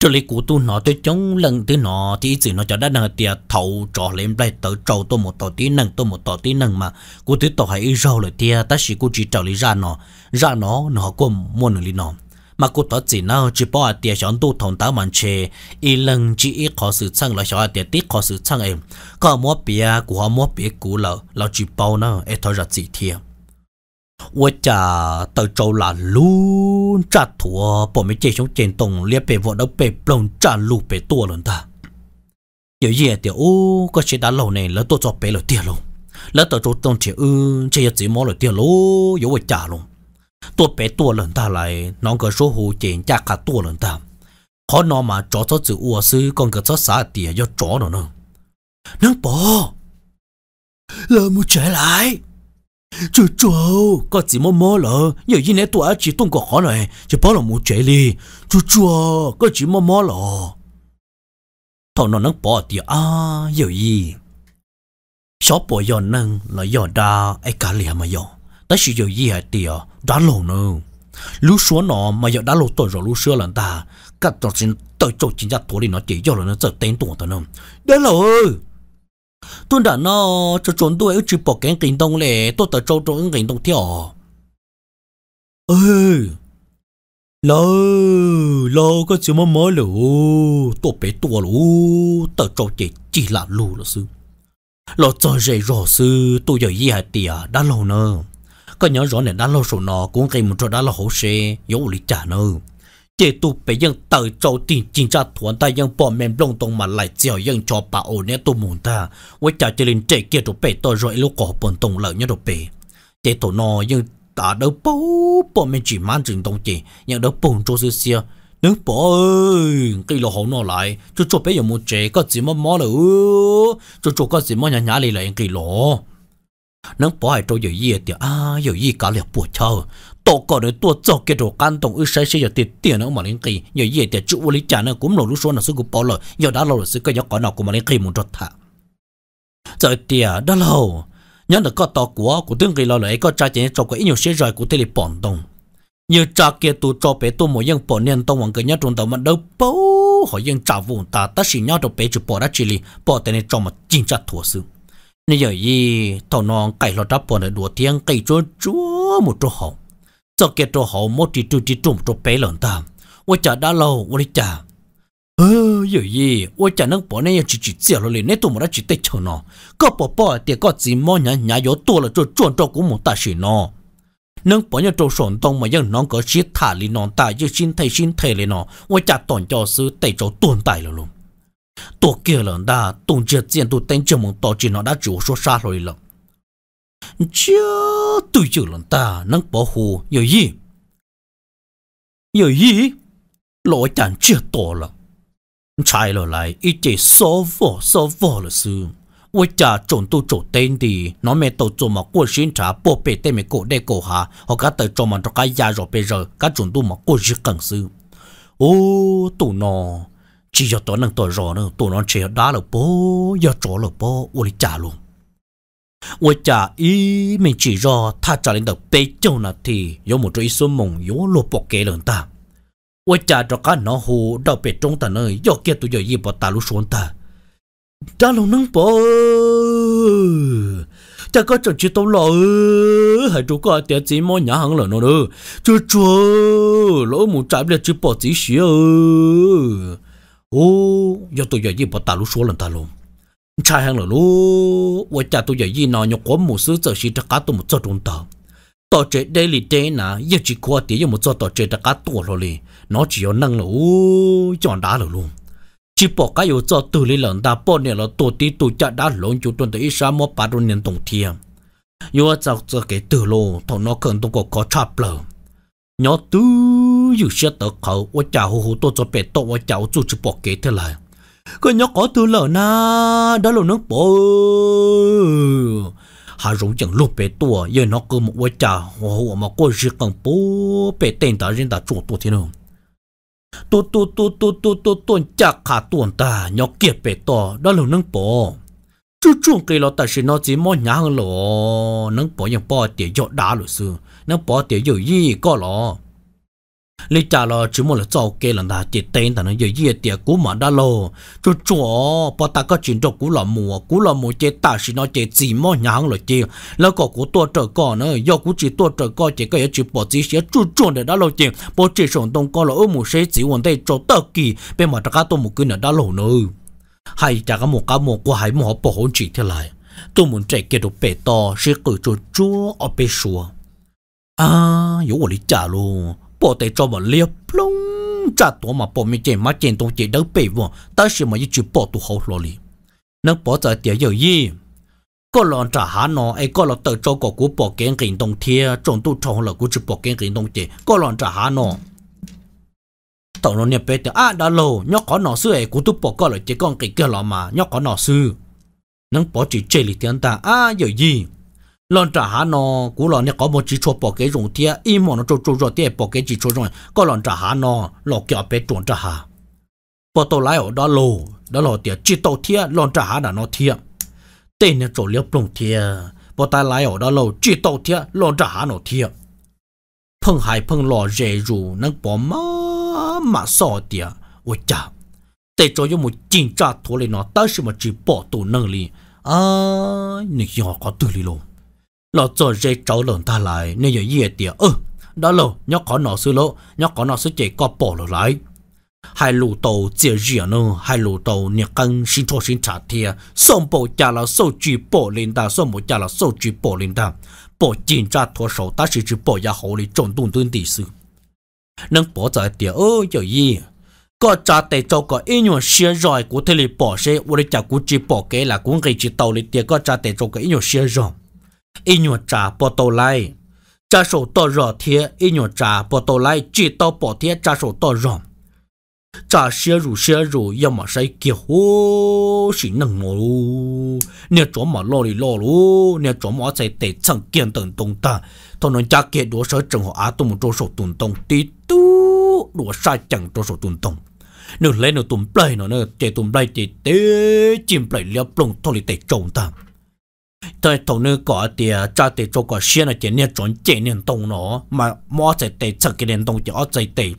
S1: trở lại cụ tu nó tới chống lần tới nọ thì chỉ nó cho đã nàng tiệt thầu trò lên lại tới trầu tôi một tàu tí năng tôi một tàu tí năng mà cụ tới tàu hay rau rồi tiệt ta chỉ cụ chỉ trở lại ra nó ra dạ nó nó cũng muốn lấy nó mà cô tỏ chỉ nào chỉ bỏ tiền chọn tu thòng táo màn chê y lần chỉ ít khó sự chăng là cho tiền tít khó sự chăng em có mua bia của họ mua bia cũ là là chỉ bao nó em thôi ra chỉ thiệt 我家到走啦路，扎土，把们这种电动列被我都被弄扎路被多了的。有夜的哦，个些大老呢，那多做白了点喽，那到做冬天嗯，这也最忙了点喽，有我家喽。多白多人大来，啷个说胡见价格多人大，可那嘛找找子我是讲个找啥地要找了呢？能不？
S2: 老母起来，就做个子么么了，有一年多
S1: 阿只动过好来，就把老母起哩，就做个子么么了。头 nó nâng bỏ đi à, yêu y. Shop bỏ yon nâng là yon da, ai cả liền mà yon ta chỉ giờ gì hết tiệt đã lâu nữa lúc xưa nó mà giờ đã lâu tuổi rồi lúc xưa lần ta các tổ chính tới chỗ chính ra thua đi nó chỉ cho là nó sợ tên tuổi tao nè đấy là ơi tôi đã nó cho chúng tôi ở chỉ bỏ cái kinh đông lệ tôi tới chỗ trốn kinh đông theo
S2: ơi lâu lâu có chữ mà mới lũ
S1: tôi bé tua lũ tới chỗ chỉ chỉ là lũ là sư lô cho rể rõ sư tôi giờ gì hết tiệt đã lâu nữa có nhớ rõ này đã lâu rồi nó cũng gây một chỗ đã là hổ xe yếu lý trả nợ. chế tu bé dân tờ trâu tiền chính ra thuần ta dân bỏ mềm lông tông mà lại chiều dân cho bà ổ nè tu mùn ta với trả chỉ lên trẻ kia đồ bé to rồi lúc có bọn tông lợi nhớ đồ bé chế tổ nó dân ta đâu bố bỏ mềm chỉ mang trình tông chế nhưng đâu bùng cho sư xìa nếu bỏ ơi cái lò hổ nó lại cho cho bé giờ một trẻ có gì mà mò nữa cho cho có gì mà nhà nhà lại lại cái lò 能不爱着有一点啊，有一搞了不错。多搞的多做给着感动，而谁谁要点点那嘛灵给，有一点就屋里讲呢，古老路说那是个包了，要打老了是个要搞那古嘛灵给么着他。再点打老，人的个到国古等给老了，个家钱做个一有些热古这里帮动，有家给都做别都么样半年到往个人中到么都包，好像杂物大，但是人都别就包在这里，包在那做么进家妥事。nên giờ gì tao nó cày lọt đắp bọn đùa tiếng cày chúa chúa một chỗ hậu. Cho kia chỗ hậu một chỉ chú chỉ trùm chỗ bé lần ta. Ôi chả đã lâu, ôi chả. Ờ, giờ gì, ôi chả nâng bọn này chỉ chỉ chìa lọ nét tụi mà chỉ tết chờ nó. Có bỏ bỏ thì có gì mò nhá nhá yếu là chỗ chuồn chỗ cũng ta xỉ nó. Nâng bọn nhà chỗ sổn tông mà dân nó có xí thả lì nó ta, chứ xin thầy xin thầy lì Ôi chả tổn cho sư tẩy chỗ tuồn tài luôn tổ kia lần đã tung chia tiền tu tên chồng mong tổ chỉ nó đã chủ số xa rồi lần chưa tôi chữ lần ta nâng bảo hộ giờ gì giờ gì lỗi chẳng chưa tổ lần chạy lỡ lại ít chỉ số vỏ số vỏ là sư 我家种都做点的，那面都做嘛过审查，不被对面过来过下，我家都做嘛这个压着别人，家种都嘛过去更是。哦，都喏，chỉ cho tôi năng tôi rõ nữa tôi nó chỉ đá là bố giờ chỗ là bố ôi trả luôn ôi trả ý mình chỉ rõ tha trả lên đầu bê châu là thì có một chỗ ý số mong yếu lô bộ kế lần ta ôi trả cho cả nó hồ đầu bị trong ta nơi do kia tôi giờ gì bỏ ta lúc xuống ta
S2: trả luôn nâng bố cha có chồng chỉ tao lỡ hãy chú có tiền chỉ mua nhà hàng lỡ nó nữa chú
S1: chú lỡ muốn trả biệt chỉ bỏ chỉ xí ô giờ tôi giờ gì bỏ ta lúc số lần ta luôn cha hàng rồi luôn vợ tôi giờ gì nó nhóc quá một số giờ chỉ tất cả tôi một số trung đây lì đây nà chỉ qua thì giờ một số tao chế tất cả tôi rồi nó chỉ có năng là ô chọn đá rồi luôn chỉ bỏ cái yếu cho từ lì lần ta bỏ nè là tôi cha đá lộn chú tuần tới ít sao mà bà đôi nền tổng thiêng yếu cho cái từ lô thằng nó cần tôi có có chạp lờ nhỏ tư hồ hồ cho chú chú thế 有些得口，我家伙好多做别多，我家伙做出搏给他来。cái nhóc có thứ lợn na đó là nước bố hà rủ chẳng lúc bé tua giờ nó cứ một quả trà hồ mà có gì cần bố bé tên ta riêng ta chuột tua thế nào tu tu tu tu tu tu tu chả khá tuần ta nhóc kia bé to đó là nước bố chú chú cây lo ta sẽ nó chỉ mò nhá hơn lo nước bò nhưng bò tiệt dọ đá lửa sư nước bò tiệt dọ gì có lo lý trả lo chỉ muốn là cháu kê là ta chỉ tên ta nó giờ gì tiệt cú mà đã lo cho chó bà ta có chuyện cho cú là mùa cú là mùa chết ta chỉ nó chết gì mà nhà hàng rồi chế là có cú tua trở cò nữa do cú chỉ tua trở chỉ có cái chỉ bỏ gì sẽ chú chọn để đã lo chế bỏ chỉ sống đông con là ở mùa sẽ chỉ vấn đề cho tất kỳ bên mà ta cá tôi một cái nữa đã lo nữa hay trả cái một cá một của hay một bỏ hỗn chỉ thế lại tôi muốn chạy kia được bể to sẽ cử cho chúa ở bên xua à yếu lý trả luôn bộ tế cho bọn liếp plong cha tổ mà bộ mình chạy mà chạy tổ chạy đâu bể vô ta sẽ mà yêu chữ bộ tụ hậu lo li nó bỏ giờ tiểu giờ gì có lon trả hà nó ai có lon tự cho có của bộ kiến kinh đồng thiê trong tu trong là của chữ bộ kiến kinh đồng chế có lon trả hà nó tao nó nhập bể à đã lâu nhóc có nó sư ai của tu bộ có là chỉ con kinh kia lọ mà nhóc có nó sư nó bỏ chỉ chơi li tiền ta à giờ gì lần trả hà nó cú lần này có một chỉ cho bỏ cái rồng tia im mà nó cho cho cho tia bỏ cái chỉ cho rồi có lần trả hà nó lọ kéo bé chuẩn trả hà bỏ tàu lái ở đó lô đó lò tia chỉ tàu tia lần trả hà là nó tia tên này chỗ liếc rồng tia bỏ tay lại ở đó lô chỉ tàu tia lần trả hà nó tia phong hải phong lò dễ rù nâng bỏ má mà sao tia ôi chà tê cho một chính trả thua lên nó tới sự mà chỉ bỏ tù năng li à nhưng họ có tư lý luôn lọ cho dây cháu lần ta lại nên giờ dễ tiệt ơ đó lô nhóc có nó sư lô nhóc có nó sư chạy có bỏ lô lại hai lũ tàu chia rìa nô hai lũ tàu nhặt căng xin cho xin trả tiền xong bộ cha là sâu chỉ bỏ lên ta xong bộ cha là sâu chỉ bỏ lên ta bỏ chín trả thua sầu ta sẽ chỉ bỏ ra hậu lý trộn tuôn tuôn tỷ sư nâng bỏ trả tiền ơ giờ gì có cha tệ cho có ít nhiều xe rồi của thế lý bỏ xe, để cha cũng chỉ bỏ cái là cũng gây chỉ tàu lên tiền có cha tệ cho có ít nhiều xe rồi 一牛炸波多来，这手多热天，一牛炸波多来，几到波天这手多热，这些肉些肉要么谁给火是能么喽？你琢磨落里落喽，你琢磨在得蹭见等东的，他能家给多少正好阿东多少东东的都多少讲多少东东。nếu lấy nó tụm play nó nó chạy tụm play thì tế chim play liệp lông thôi thì tệ trông tạm tới thổ nữ có thì cha thì cho có xe là chỉ nên chuẩn chế nên tông nó mà mua sẽ để cho cái nên tông chỉ ở chế để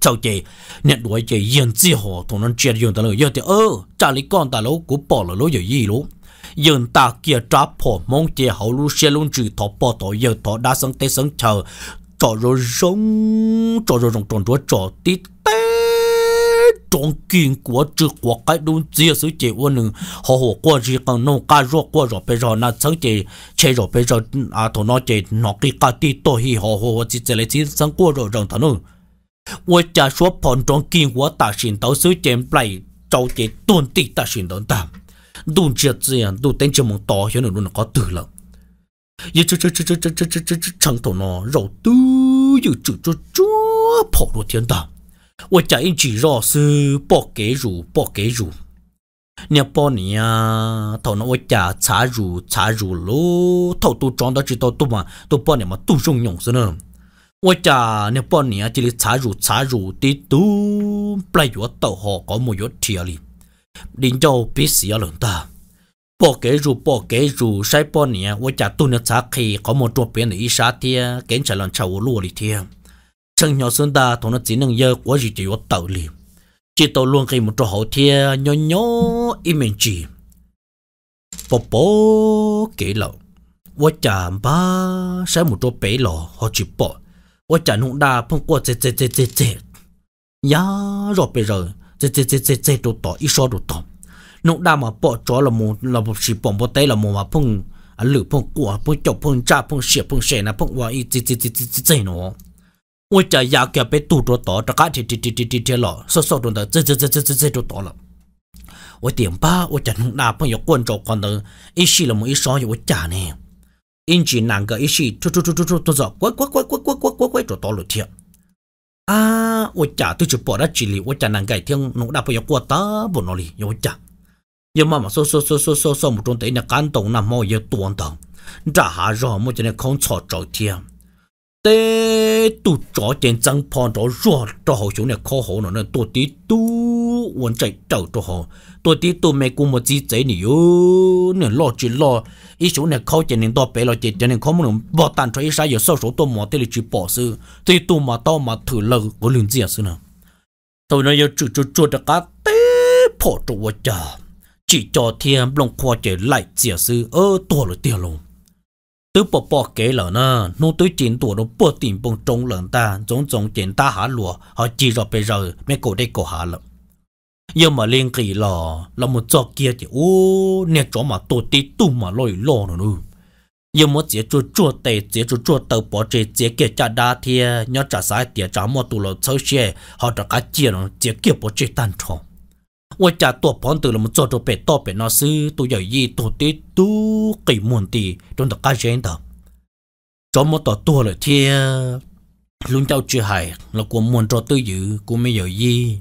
S1: cho chế nên đuổi chế yên chi hồ thổ nên chơi yên tao rồi giờ thì ơ cha lý con tao lỗ cũng bỏ lỗ lỗ giờ gì lỗ yên ta kia trả phổ mong chế hậu lũ xe luôn chữ thọ bỏ tổ yên thọ đa sẵn tế sẵn chờ cho rồi rong cho rồi rong tròn chúa cho tít tết 中军国之国该都只是解我能好好过日跟弄个弱过弱被弱那曾解切弱被弱啊，同那解那个个地多些好好我只这里只生过弱让他弄。我家说旁中军国大神都是见来招解遁地大神等等，都这这样都等这么大，现在都能搞对了。也这这这这这这这这这长头呢，肉都有这这这跑入天堂。我 chạy chỉ rõ sư bỏ kế rủ bỏ kế rủ nhà bỏ nhà thầu nó chả chả rủ chả rủ lô thầu tu tròn đó chỉ tao tu mà tu bỏ nhà mà tu rung nhộng xí nữa 我家那半年这里插入插入的都不要到好搞没有铁哩，人家必须要弄的。bỏ kế rù bỏ kế rù sai bỏ nè, tôi chả tu nó chả khi có một chỗ bên này ít sát thì kén chả lần chào lúa đi thiêng chẳng nhỏ xuống ta thằng nó chỉ năng giờ quá gì chỉ có tạo liềm chỉ tao luôn khi một chỗ hậu thia nhỏ nhỏ im mình chỉ bố bố kể lậu quá chạm ba sẽ một chỗ bể lọ họ chỉ bỏ quá chạm nụ đa phong qua chê chê chê chê chê ya rồi bây giờ chê chê chê chê chê đồ tỏ ít so đồ tỏ nụ đa mà bỏ chó là một là một chỉ bỏ bó tay là một mà phong à lử phong quả phong chọc phong cha phong xỉa phong xẻ là phong qua ít chê chê chê chê chê nó 我这牙膏被堵着刀，这嘎贴贴贴贴贴贴了，手手中的这这这这这这就到了。我点吧，我这男朋友关照关的，一洗了么一上我家呢，因此那个一洗，出出出出出都是乖乖乖乖乖乖乖乖就到了天。啊，我家都是跑到这里，我家那个天，我男朋友过大不那里，我家。nhưng mà mà số số số số số số một trong đấy là cán tổng nằm mò yếu tuôn tầng, trả hạ rõ một cho nên không sợ trội thiêng tế tu chó trên trăng phong đó rõ cho hậu chúng này khó hậu nó nên tôi tí tu vẫn chạy đầu cho họ tôi tí tu mẹ cũng một chi chế nỉ ô nên lo chỉ lo ý xuống này khó tiền nên đó bé lo tiền nên không muốn bỏ tàn cho ý sai giờ sau số tôi mò tới là chỉ bỏ sự thì tu mà tao mà thử lâu với lương gì à sư nào tôi nói giờ chủ chủ chủ được cả tế phổ trụ chỉ cho thiên lòng khoa chế lại gì à sư ơ to là tiền luôn tớ bỏ bỏ kế lỡ nè nô tới chiến tuổi nó bỏ tiền bông trông lợn ta giống giống chiến ta há lùa họ chỉ rồi bây giờ mấy cổ đây cổ há lợn giờ mà liên kỳ lò là một trò kia thì ô nè chó mà tổ tí tu mà lôi lò nữa nữa giờ mà chỉ chú chú tê chỉ chú chú tàu bỏ chỉ chỉ kia cha đa thì nhớ trả sai tiền trả mua tụ lợn sơ xe họ trả cả tiền chỉ kia bỏ chỉ tan tròn 我家多帮得了么？做着白打白那事，都要一多的多给满的，真的感谢的。怎么到多了天，轮到这海，那个满着都有，我没有一。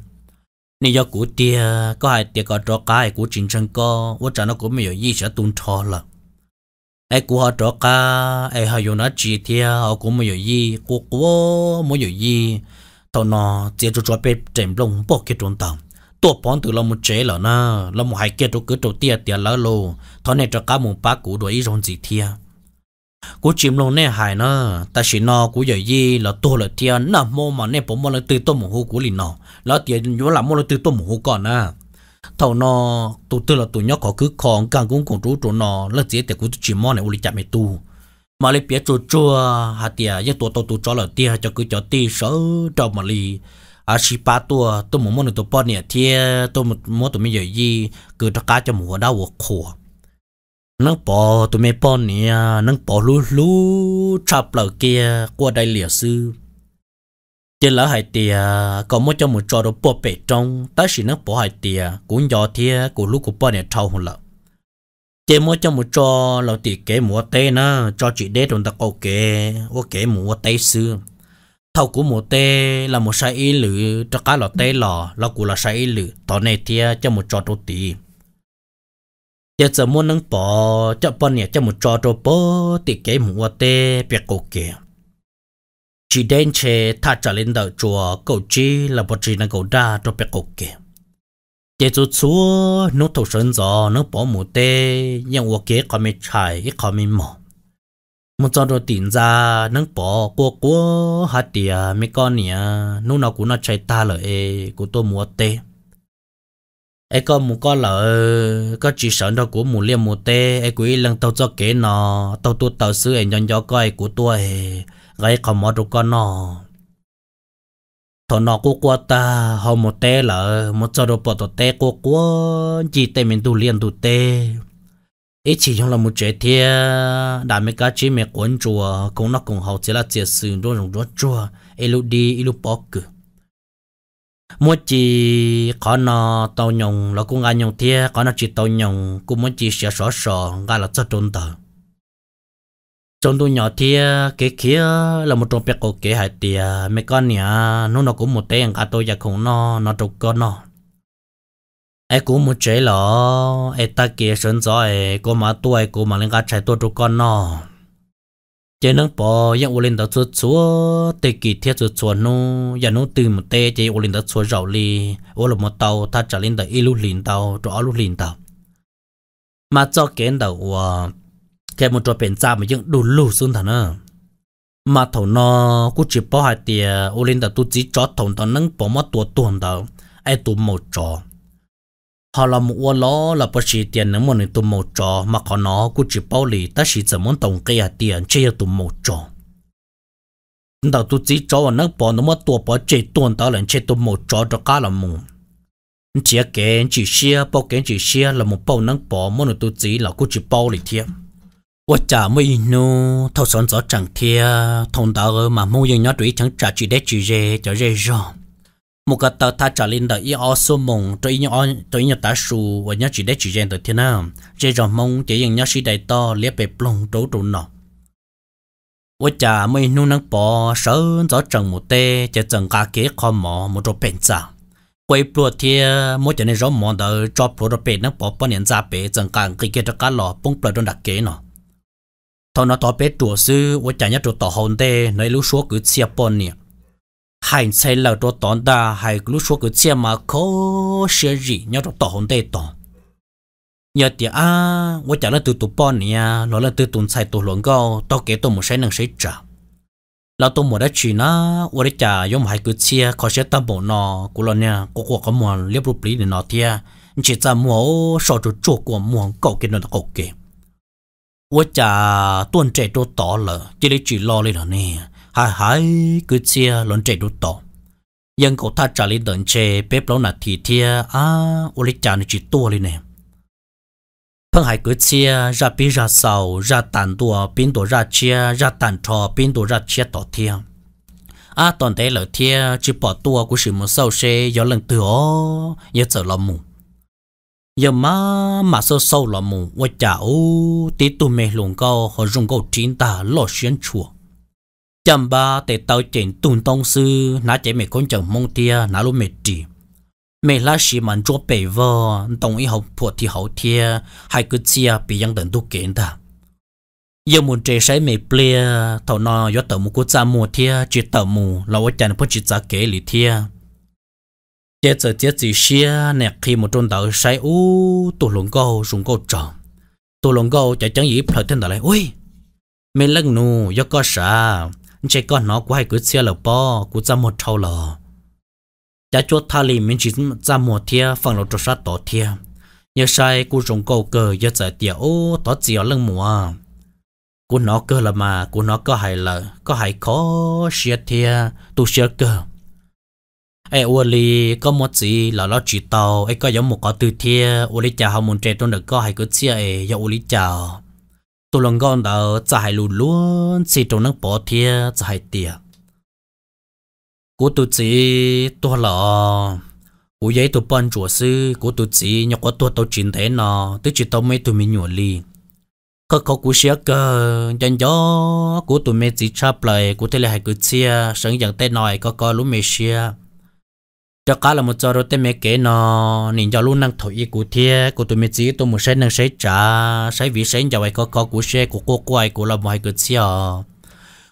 S1: 你要古爹，个还爹个着个，古真正个，我真的古没有一些动错了。ai của họ trọ ca ai họ dùng nó chỉ thì họ cũng mới gì của của mới gì tao nó chỉ cho cho bé trộm lông bỏ cái trộm tao ตัวปอนตัวเราหมดเจ๋เหรอนะเราหมดหายเกียตัวเกิดตัวเตี้ยเตี้ยแล้วโลท่อนในจะก้ามุงป้ากูด้วยอีรอนสีเทียกูจิมลงแน่หายนะแต่สินอกูใหญ่ยี่แล้วตัวเลยเทียน่ะโมมันเนี่ยผมมันเลยตื่นต้มหูกูลินนอแล้วเตี้ยอยู่หลังมันเลยตื่นต้มหูก่อนนะเท่านอตัวตัวเราตัวเนาะขอคือของกลางกุ้งของรู้ตัวนอแล้วเจ๊แต่กูจิมมอเนี่ยอุลิจับไม่ตู้มาเลยเปียจัวจัวหาเตี้ยยังตัวโตตัวจอเลยเตี้ยจะกูจะตีเสือจอมาลี à chỉ ba tuổi tôi muốn muốn tôi bao nhiêu thì tôi muốn tôi mới dạy gì cứ tất cho mùa đau cuộc khổ nâng bỏ tôi mới bao nhiêu nâng bỏ lú lú chập lở kia qua đây liệt sư chỉ lỡ hai tia có một cho một trò đồ bỏ bể trong ta chỉ nâng bỏ hai tia cũng do thì của lú của bao nhiêu trâu hơn lợ chỉ một cho một trò là tia kế mùa tây nữa cho chị đế trong ta ok ok mùa tây xưa thầu của một tê là một sai ý lử cho cá lọ tê lọ lọ của là sai ý lử tỏ này thì cho một trò đồ tí tiết giờ muốn nâng bỏ cho bọn nhẹ cho một trò đồ bó thì cái mũ tê biệt cổ kìa chỉ đến chế thả trả lên đầu chùa cầu chi là bọn chỉ năng cầu đa cho biệt cổ kìa chế chú chúa nó thầu sơn gió nó bỏ mù tê nhưng ô kế có mê chài ít có mê mỏ mà cho đồ tiền ra nâng bỏ qua qua hạt tìa mấy con nè nô nào cũng nó chạy ta lợi ê của tôi mua tê ai con một con lợi có chỉ sợ đâu của mù liêm mù tê ai quý lần tao cho kế nó tao tu tao sư ê nhon gió coi của tôi gây còn mò đồ con nó thọ nó của qua ta họ một tê lợi một cho đồ bỏ tê qua qua chỉ tê mình tu liền tu tê ít chỉ trong là một trẻ thia đã mấy cái chỉ mấy quấn chùa cũng nó cũng học chỉ là chỉ sử đồ dùng đồ chùa ít lúc đi ít lúc bỏ cửa mỗi chỉ có nó tàu nhồng là cũng ăn nhồng thia có nó chỉ tàu nhồng cũng mỗi chỉ sẽ sọ sọ gà là cho trốn tờ trốn tôi nhỏ thia cái kia là một trong việc cổ kế hại tia mấy con nhà nó nó cũng một tên cả tôi và không nó nó trục con nó ai cũng một chế lọ ai ta kia sơn gió ai có mà tuổi cô mà lên gắt chạy tua trụ con nọ chế nâng bò yang ulin đó chuột chúa tê kỳ thiết chuột chuột nu ya nu từ một tê chế ulin đó chuột rầu li ô lộc một tàu ta trả lên đó ilu lin tàu trọ lu linh tàu mà cho kiến đầu của à, cái một trò biển xa mà những đủ lù xuống thằng nữa mà thầu nó cũng chỉ bảo hai ô linh đó tu chỉ cho thầu đó nâng bỏ mất tua tuồng đó ai tu một trò họ là một ô ló là bớt chỉ tiền nữa mà nên tụm một trò mà có nó cũng chỉ bao lì ta chỉ chỉ muốn tổng kia à, tiền chơi tụm một trò đầu tôi chỉ cho nó bỏ nó mà tua bỏ chơi tuần đó là chơi tụm một trò cho cả là mùng chỉ cái chỉ xia bao cái chỉ xia là một bao nó bỏ mà nó tôi chỉ là cũng chỉ bao lì thiệt 我家没弄，头上做整天，同道儿嘛，某人要对成扎起的几热叫热热。một cái tờ ta trả lên đời y o số mông cho y nhau cho y nhau ta su và nhau chỉ để chỉ gen tới thế nào chỉ rồi mong chỉ những nhớ chỉ đại to liếc về plong trấu trụ nọ và cha mới nu năng bỏ sớm gió trần một tê chỉ trần cả kế kho mỏ một chỗ bên chả quay pro thì mỗi trận này rõ mòn đời cho pro đó bền năng bỏ bao nhiêu giá bể trần cả cái kia cho cá lò bung bờ đơn đặc kế nọ thôi nó to bể trụ sư và cha nhau trụ tỏ hồn tê nơi lũ số cứ chia bòn nè hành xe lầu đó tòn đa hay lúc số cái xe mà khó xe gì nhớ trong tổ hồn đây tòn nhớ thì à tôi trả là từ tụ bọn nè nó là từ tuần sai tụ luận cao tao kể tôi một sai năng sẽ trả là tôi một đã chỉ na tôi đã trả dùng hai cái xe có xe tam bộ nó của nó nha, có có cái mua liệp rụp lý để nó thia chỉ trả mua sò chỗ chỗ của mua cậu kia nó cậu kia tôi trả tuần trẻ tôi tỏ lờ chỉ để chỉ lo lên rồi nè hai hai cứ chia lớn chạy đút tổ nhưng cậu ta trả lên đợn chê bếp lâu nà thì thia à ô lý chả nó chỉ tua lên nè phương hải cứ chia ra bí ra sầu ra tàn tua biến tổ ra chia ra tàn trò biến tổ ra chia tổ thia à toàn thế lợi thia chỉ bỏ tua của sự một sâu xe gió lần từ ó nhớ sợ lòng mù giờ má mà sâu sâu lòng mù quá chảo tí tu mê lùng câu họ dùng câu chín ta lo xuyên chùa chăm ba để tao chuyện tùn tông sư nã chế mẹ con chồng mong tia nã luôn mệt trì mẹ lá xì mặn chúa bể vơ tông ý học phụ thì hậu thia hai cứ chia bị giang đần tu kiện ta giờ muốn trẻ sấy mẹ plea thầu nó do tàu mù của cha mù thia chỉ tờ mù là ở chăn phụ chỉ cha kế lì thia chế giờ chết gì xia nè khi một trong tờ sấy u tụ lồng câu dùng câu tròn tụ lồng câu chạy chẳng gì phải thêm tờ lại ui mẹ lắc nu do có sao chỉ còn nó của hai cứ xe là po của cha một trâu lò cha chốt tha lì mình chỉ cha một thia phần lò trâu sát tổ thia nhớ sai cô dùng câu cờ giờ giải tiệt ô tỏ chiều lưng mùa cô nó cơ là mà cô nó có hay là có hay khó xe thia tu xe cơ ai ô li có một gì là lo chỉ tàu ai có giống một có từ thia ô li chào hồng môn trẻ trong được có hay cứ xe ai giờ ô li chào tụ lòng con đã chạy lù luôn chỉ trong nước bỏ thia chạy tiệt của tụ chỉ tụ lọ của giấy tụ ban chùa sư của tụ chỉ nhọc có tụ tàu chín thế nọ tức chỉ tao mấy tụ mình nhổ li cơ khó của xe cơ ờ, dân gió của tụ mấy chỉ chắp lại của thế là hai cứ chia sẵn dạng tay nói có có lũ mấy xe cho cá là một trò rồi tên mẹ kể nó nên cho luôn năng thổi cụ thiê cụ tụi mẹ chỉ tôi một sẽ năng sẽ trả sáng vì sáng cho ai có có cụ xe cụ cô quay cụ là một hai cửa xe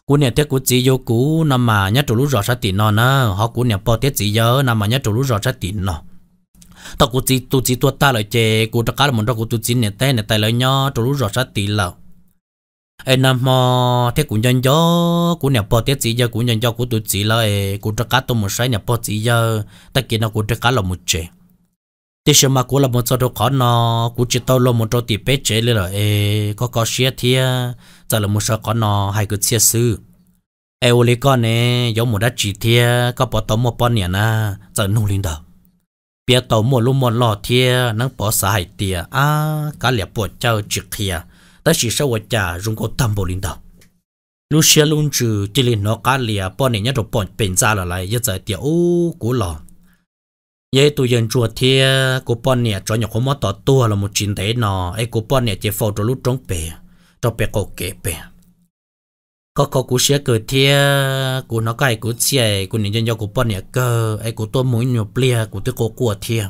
S1: cụ nè thế cụ chỉ vô cụ nằm mà nhớ trụ lú rõ sát tiền nó nè họ cụ nè bỏ tiết chỉ nhớ nằm mà nhớ trụ lú rõ sát tiền nó tao cụ chỉ tu chỉ tu ta lại chè cụ cho cá là một trò cụ tu chỉ nè tay nè tay lại nhớ trụ lú rõ sát tiền lâu em nam mò thế cũng nhân gió cũng nhà bò tiết gì giờ cũng nhân gió cũng tụt gì lại cũng trắc cá tôm một sai nhà bò gì giờ ta kia nó cũng trắc cá là một chế thế xem mà cũng là một số đồ khó nó cũng chỉ tao lo một chỗ tiệp bếp chế lên rồi ê có có xe thì giờ là một số khó nó hay cứ xe sư ê ô lấy con nè giống một đất chỉ thì có bỏ tôm một bò nè na giờ nung lên đó bia tàu mua lúc mua lò thì nắng bỏ xài tiệp à cá liệp bò chơi trực thiệt ta chỉ sau vợ cha rung có tâm bộ linh đạo lúc xưa luôn trừ chỉ lên nó cá lìa bọn này nhất rồi bọn bên ra là lại nhất giải tiểu của lò ye tu dân chùa thia của bọn này cho nhau có mất tọt tua là một chín thế nọ ấy của bọn này chỉ phô cho lúc trong bè cho bè cổ kế bè có có cú xe cờ thia cú nó cài cú xe những dân cho của bọn này cơ ấy cú tôi mũi nhiều bia của tôi cổ của thia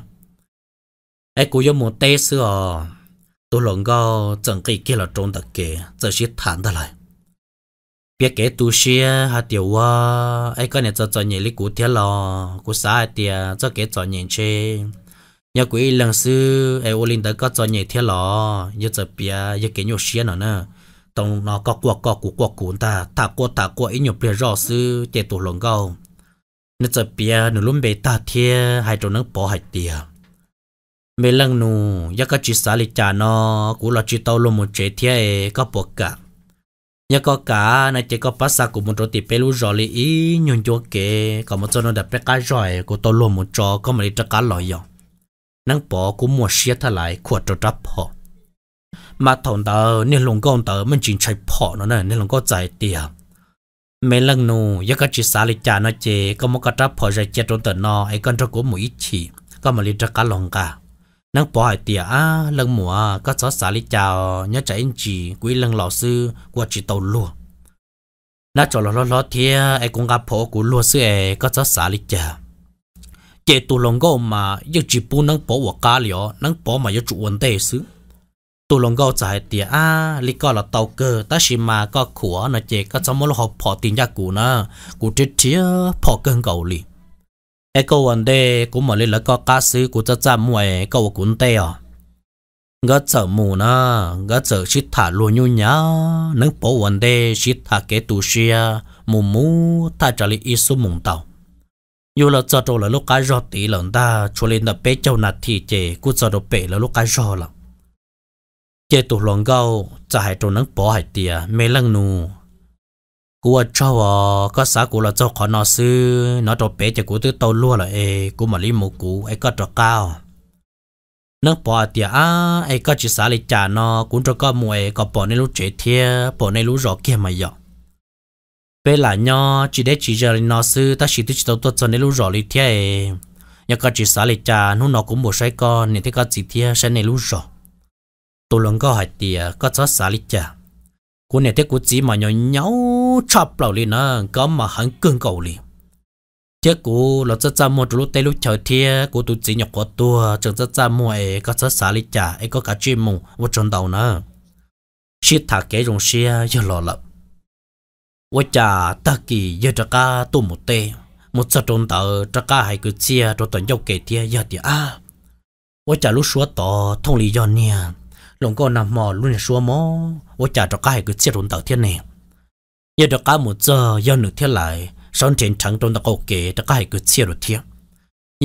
S1: ấy của cho một tay xưa tôi lộn go chẳng cái kia là trốn đặc kê chỉ sẽ thản ra lại biết cái tu sĩ hay điều wa ai cái này cho cho nhảy lý cụ thế lo cụ xã tiệt cho cái cho nhảy chê nhà quỷ lần sư ai ô linh đã có cho nhảy thế lo giờ giờ bia giờ cái nhiều sĩ nữa nè tông nó có quả có cụ quả cụ ta ta qua ta qua ít nhiều bia rõ sư để tu lộn go nên giờ bia nửa lúc bị ta thiệt, hai chỗ nó bỏ hay tiệt mấy lần nụ giấc có chỉ xả lịch trả nó cũng là chỉ tao luôn một chế thiê e, có bộ cả nhớ có cả này chế có bác xa của một chỗ thì bê lu rồi lì ý nhung chỗ kê có một chỗ nó đặt bê cá rồi của tao luôn một chỗ có một ít cá lòi dòng năng bỏ cũng mua xe thay lại của chỗ đắp họ mà thằng tớ nên lòng con tớ mình chỉ chạy bỏ nó này nên lòng có giải tiền mấy lần nụ giấc có chỉ xả lịch trả nó chế có một cái đắp họ rồi chết trong tớ nó ấy con chỗ của mũi chỉ có một ít cá lồng nâng bỏ tỉa á lăng mùa có chó xả lý chào nhớ chạy anh chị quý lăng lò sư của chị tàu lùa nó cho lo lo lo thì ai cũng gặp phố của lùa sư ai có chó xả lý chào chế tù lòng gâu mà yêu chị bu nâng bỏ của cá lió nâng bỏ mà yêu chủ vấn đề sư tù lòng gâu chạy tỉa á lý có là tàu cơ ta chỉ mà có khủa nó chế có chó mỗi hộp bỏ tiền ra cụ nè cụ chết chia bỏ cơn cầu liền ai câu vấn đề cũng mà lên là có cá sĩ của cha cha mày câu cũng tê à ngã sợ mù na ngã sợ shit thả luôn nhu nhá nâng bố vấn đề shit thả cái tu xia mù mù ta trả ít số mùng tàu dù là cho đồ là lúc cá rót tí lần ta cho lên là bé châu nát thì chè cũng cho đồ bé là lúc cá rọ lắm chè tụ lòng gâu cho hai đồ nâng bố hai tia mê lăng nu cú cho vợ có xã cú là cho khó nó sư nó cho bé cho cú tới tàu luôn là ê cú mà lấy một cú ấy có cho cao nước bỏ tiệt á ấy có chỉ xã lấy trả nó cũng cho có mua có bỏ nên lúc chế thiê bỏ nên lúc rõ kia mà dọ bé là nho chỉ để chỉ giờ nó sư ta chỉ tới chỉ tàu tuột cho nên lúc rõ lấy thiê nhà có chỉ xã lấy trả nó nó cũng bỏ sai con nên thế có chỉ thiê sẽ nên lúc rõ tôi lần có hỏi tiệt có cho xã lấy trả cô này thế cô chỉ mà nhỏ nhau chập lão lì nè có mà hắn cương cầu lì chứ cô là cho cha mua lúc tay lúc chờ thia cô tụi chỉ nhỏ quá tua chẳng cho cha mua ấy có cho xả lì trả ấy có cả chuyên mù vô chân đầu nè xí thả cái rồng xia giờ lọ lợ vô trả ta kỳ giờ trả ca tu một tê một sợ trốn tàu trả cả hai cái chia rồi toàn dâu kế thia giờ thì à vô trả lúc xóa tỏ thông lý do nè lòng con nằm mò luôn là xua mó ô chả cho cái cứ chết rộn tàu thiên này giờ được cả một giờ giờ nửa thiên lại sẵn trên trắng trong tàu cầu kề cho cái cứ chết rộn thiên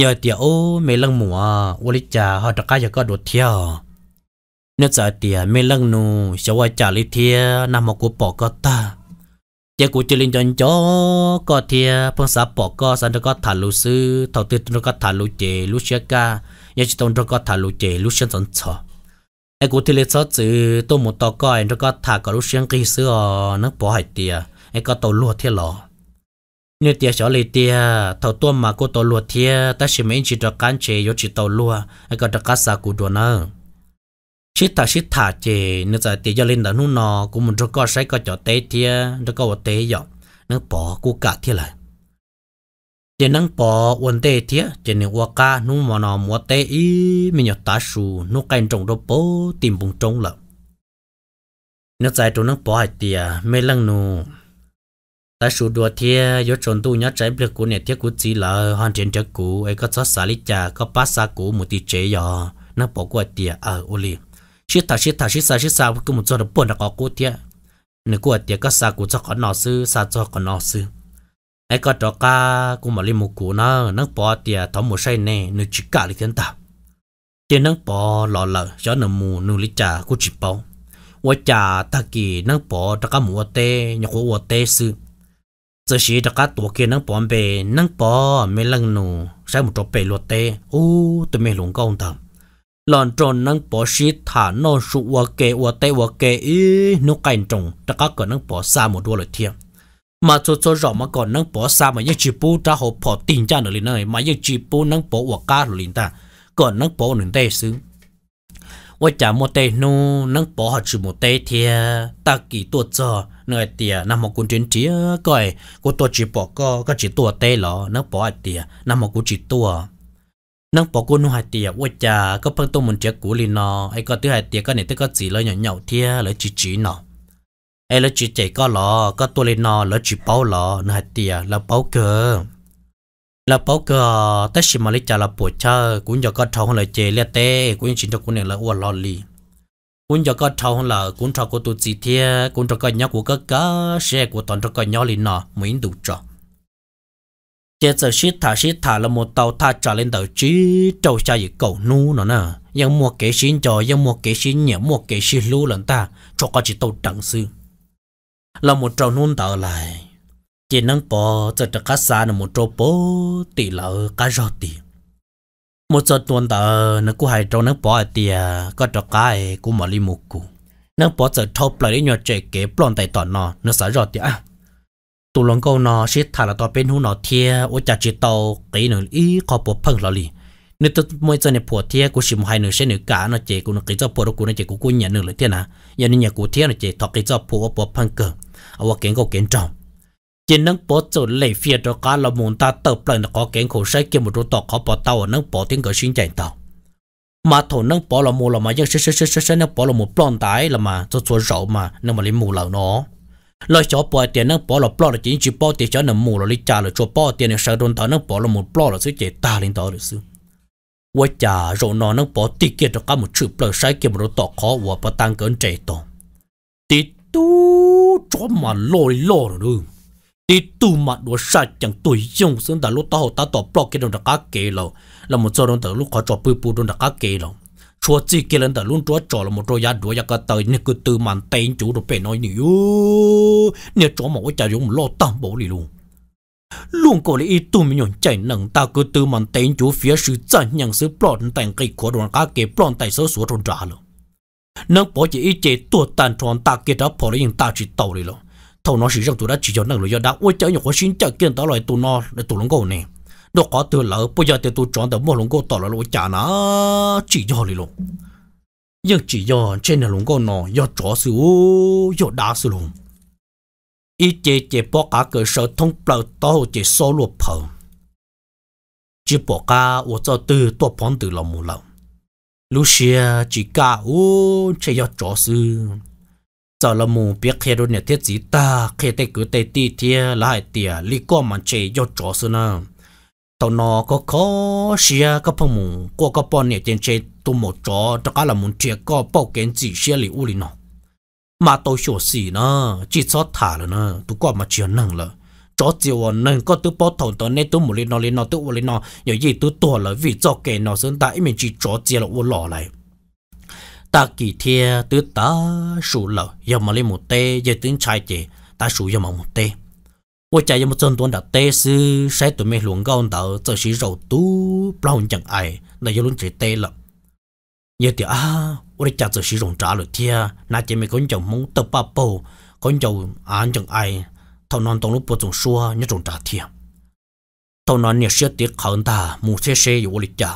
S1: giờ tiệt ô mấy lần mùa à, ô lý chả họ cho cái giờ có đồ thiên à? nếu giờ tiệt mê lăng nu sẽ quay trả lý thiên nằm một của bỏ có ta giờ của chỉ linh chân chó có thiên phong xã bỏ có sẵn được có thả lũ sư thầu tư được có thả lũ chế lũ xe ca giờ chỉ tông được có thả lũ chế lũ xe sẵn sàng ai cũng thấy cho chữ tôi một tàu coi nó có thả cả lúc sáng kia xưa nó bỏ hải tiề ai có tàu lúa thiệt lò như tiề xỏ lì tiề tàu tua mà cô tàu lúa thế ta chỉ mấy chỉ được cán chế yếu chỉ tàu lúa ai có được cá sa cụ đồ nữa chỉ thả chỉ thả chế nó giờ tiề cho lên đó nó cũng muốn cho có sai có cho tế thế nó có tế giọt, nó bỏ cụ cả thiệt lại chỉ năng bỏ vấn đề thế chỉ nên qua cá nu mà nó mua tê ý mình nhớ ta su nu canh trồng đồ bố tìm bùng trống lợn nó trái trốn năng bỏ hai tia mê lăng nu ta su đua thế do trốn tu nhớ trái bực của nè thế của chỉ là hoàn thiện trái cũ ấy có chót xả lý trà có bát xa cũ một tí chế giờ nó bỏ qua tia ở ô li shit ta shit ta shit sao shit sao cũng một chỗ được buồn là có cũ thế nếu qua tia có xa cũ cho có nọ sư xa cho có nọ sư ai có trò cá cũng mà lên một cú nó nâng bỏ tiệt thọ một say nè nửa chỉ cả đi thiên ta tiền nâng bỏ lò lợ cho nửa mù nửa lít trà cũng chỉ bỏ và trà ta kỳ bỏ trà cá mù tê nhóc của tê sư giờ chỉ trà cá tổ kia nâng bỏ bề nâng bỏ mấy lần nụ sai một trò bề lọt tê ô tụi mày lủng công thầm lòn tròn nâng bỏ xí thả nó sụ và kê và tê và kê ý nó cành trồng trà cá cỡ nâng bỏ xa một đua lời mà cho cho rõ mà còn năng bỏ xa mà những chỉ bố ta họ bỏ tiền cha nữa lên này mà những chỉ bố năng bỏ hoặc ca rồi lên ta còn năng bỏ nữa đây xứ ว่าจะมเตนูนังปอหจูมเตเทียตากี่ตัวจอเนยเตียนำมากุนเจนเทียก่อยกูตัวจีปอก็ก็จีตัวเตหรอนังปอเตียนำมากูจีตัวนังปอกูนูหายเตียว่าจะก็เพิ่งตัวมันเจียกูลีนอไอ้ก็ตัวหายเตียก็เนี่ยตัวก็จีเลยเหนียวเหนียวเทียเลยจีจีเนาะ ai lỡ chỉ chạy có lò có tôi lên nò lỡ chỉ bao lò là tiề lỡ bao cơ lỡ bao cơ tất nhiên mà lấy trả là bộ cha cũng giờ có thâu hơn là chế liệt té, cũng chỉ cho cũng này là uo lò lì cũng giờ có thâu hơn là cũng thâu của tôi chỉ thế cũng cho cái nhau của các cá xe của toàn cho cái nhau lên nò mới đủ cho chế giờ shit thả shit thả là một tàu thả trả lên tàu chứ trâu cha gì cầu nu nó nè, nè ยังมัวเก๋ชินจอยังมัวเก๋ชินเนี่ยมัวเก๋ชินรู้ lần ตาชกก็จิตเอาดังซื้อ là một trâu nôn tờ lại chỉ nâng bò cho trắc xa là một trâu bố tỷ lợ cá rau tỷ một giờ tuần tờ nó cũng hay trâu nâng bò tỷ có cho cái cũng mà li mù cụ nâng bò giờ thâu lại để nhờ chạy kế plon tại tọt nó nó xả rau tỷ à tụ lòng câu nó sẽ thả là tọt bên hú nó thia ôi chả chỉ tàu cái nữa ý có bộ phăng lò li nếu tôi mỗi giờ này phù thia cũng chỉ một hai nửa sẽ nửa cả nó chạy cũng nó cái cho phù nó cũng nó chạy cũng cũng nhận nửa lại thế nà, giờ nửa nhà cụ thia nó chạy thọ cái cho phù bộ phăng cường và kiến có kiến trọng chỉ nâng bỏ chỗ lấy phía cho cá là muốn ta tập lại nó có kiến khổ sai kia một chỗ tọt khó bỏ tàu nâng bỏ tiếng cái xin chạy tàu mà thổ nâng bỏ là mù là mà nhưng sẽ sẽ sẽ sẽ nâng bỏ là một plon tái là mà cho cho rậu mà nâng mà lấy mù là nó lời cho bỏ tiền nâng bỏ là plon là chỉ chỉ bỏ tiền cho nâng mù là lấy trả là cho bỏ tiền là sợ đồn tao nâng bỏ là một plon là sẽ ta lên tàu được chứ và trả rậu nó nâng bỏ tiền cả một chữ plon sai kia một chỗ tọt khó và bỏ tăng cơn chạy tàu tí tu cho mà lôi lô rồi đi tu mà đùa sai chẳng tuổi dùng xứng đã lúc tao ta tỏ bỏ cái đồng đặc cá kê lâu là một chỗ đồng tử lúc khó cho bự bự đồng đặc cá kê lâu chúa chỉ kê lần từ luôn chúa cho là một chỗ nhà đùa nhà cái tới nên cứ từ màn tên chủ đồ bên nói nhiều nên cho mà ôi chả dùng lo tạm bộ đi luôn luôn có lẽ tu mình nhận chạy nặng ta cứ từ màn tên chủ phía sự chân nhận sự block tại cái khó đồng cá kê block tại số số trong trả luôn nâng bỏ chỉ ít chế tua tàn tròn ta kia đó bỏ lên ta chỉ tàu đi lo thầu nó chỉ rằng tụi đã chỉ cho năng lượng do đã ôi chở những quá xin chợ kiên tao loại tụi nó để tụi lông cổ này đó có từ lỡ bây giờ thì tụi chọn tao mua lông cổ tao là lối trả nó chỉ cho đi lo nhưng chỉ cho trên là lông cổ nó do chó sư do đá sư lông ý chế chế bỏ cả cơ sở thông bờ tao chế số luộc phở chỉ bỏ cả ô cho từ tua phóng từ lòng mù lòng lúc xưa chỉ cả u chỉ cho chó sư giờ là mù biết khi đôi nhận thiết gì ta khi tay cứ tay tì thia lại tìa lý qua mà chỉ cho chó sư nè tao nó có khó xia có phong mù qua có bọn nhận tiền chơi tu một chó tất cả là muốn chia có bao kiến gì xia lý u lý nó mà tôi sổ xì nè chỉ cho thả rồi nè tu qua mà chia năng rồi chỗ chiều nên có tứ bỏ thầu tới nên tứ một lên nó lên nó tứ một lên nó giờ gì tứ tua lại vì cho cái nó sơn tại mình chỉ chỗ chiều là uốn lại ta kỳ thia tứ ta sủ lợ giờ mà lên một tê giờ tính trai chị ta sủ giờ mà một tê tê 我家也没挣多少，但是谁都没乱搞到，这些肉都不让人爱，那有人吃呆了。有的啊，我的家这些肉炸了天，那姐妹跟着蒙得把包，跟着俺人爱。thầu non tông lúc bộ trùng xua nhất trùng trả thiệt tàu non nhiệt sẽ tiết khẩn ta mù xe xe yếu lịch trả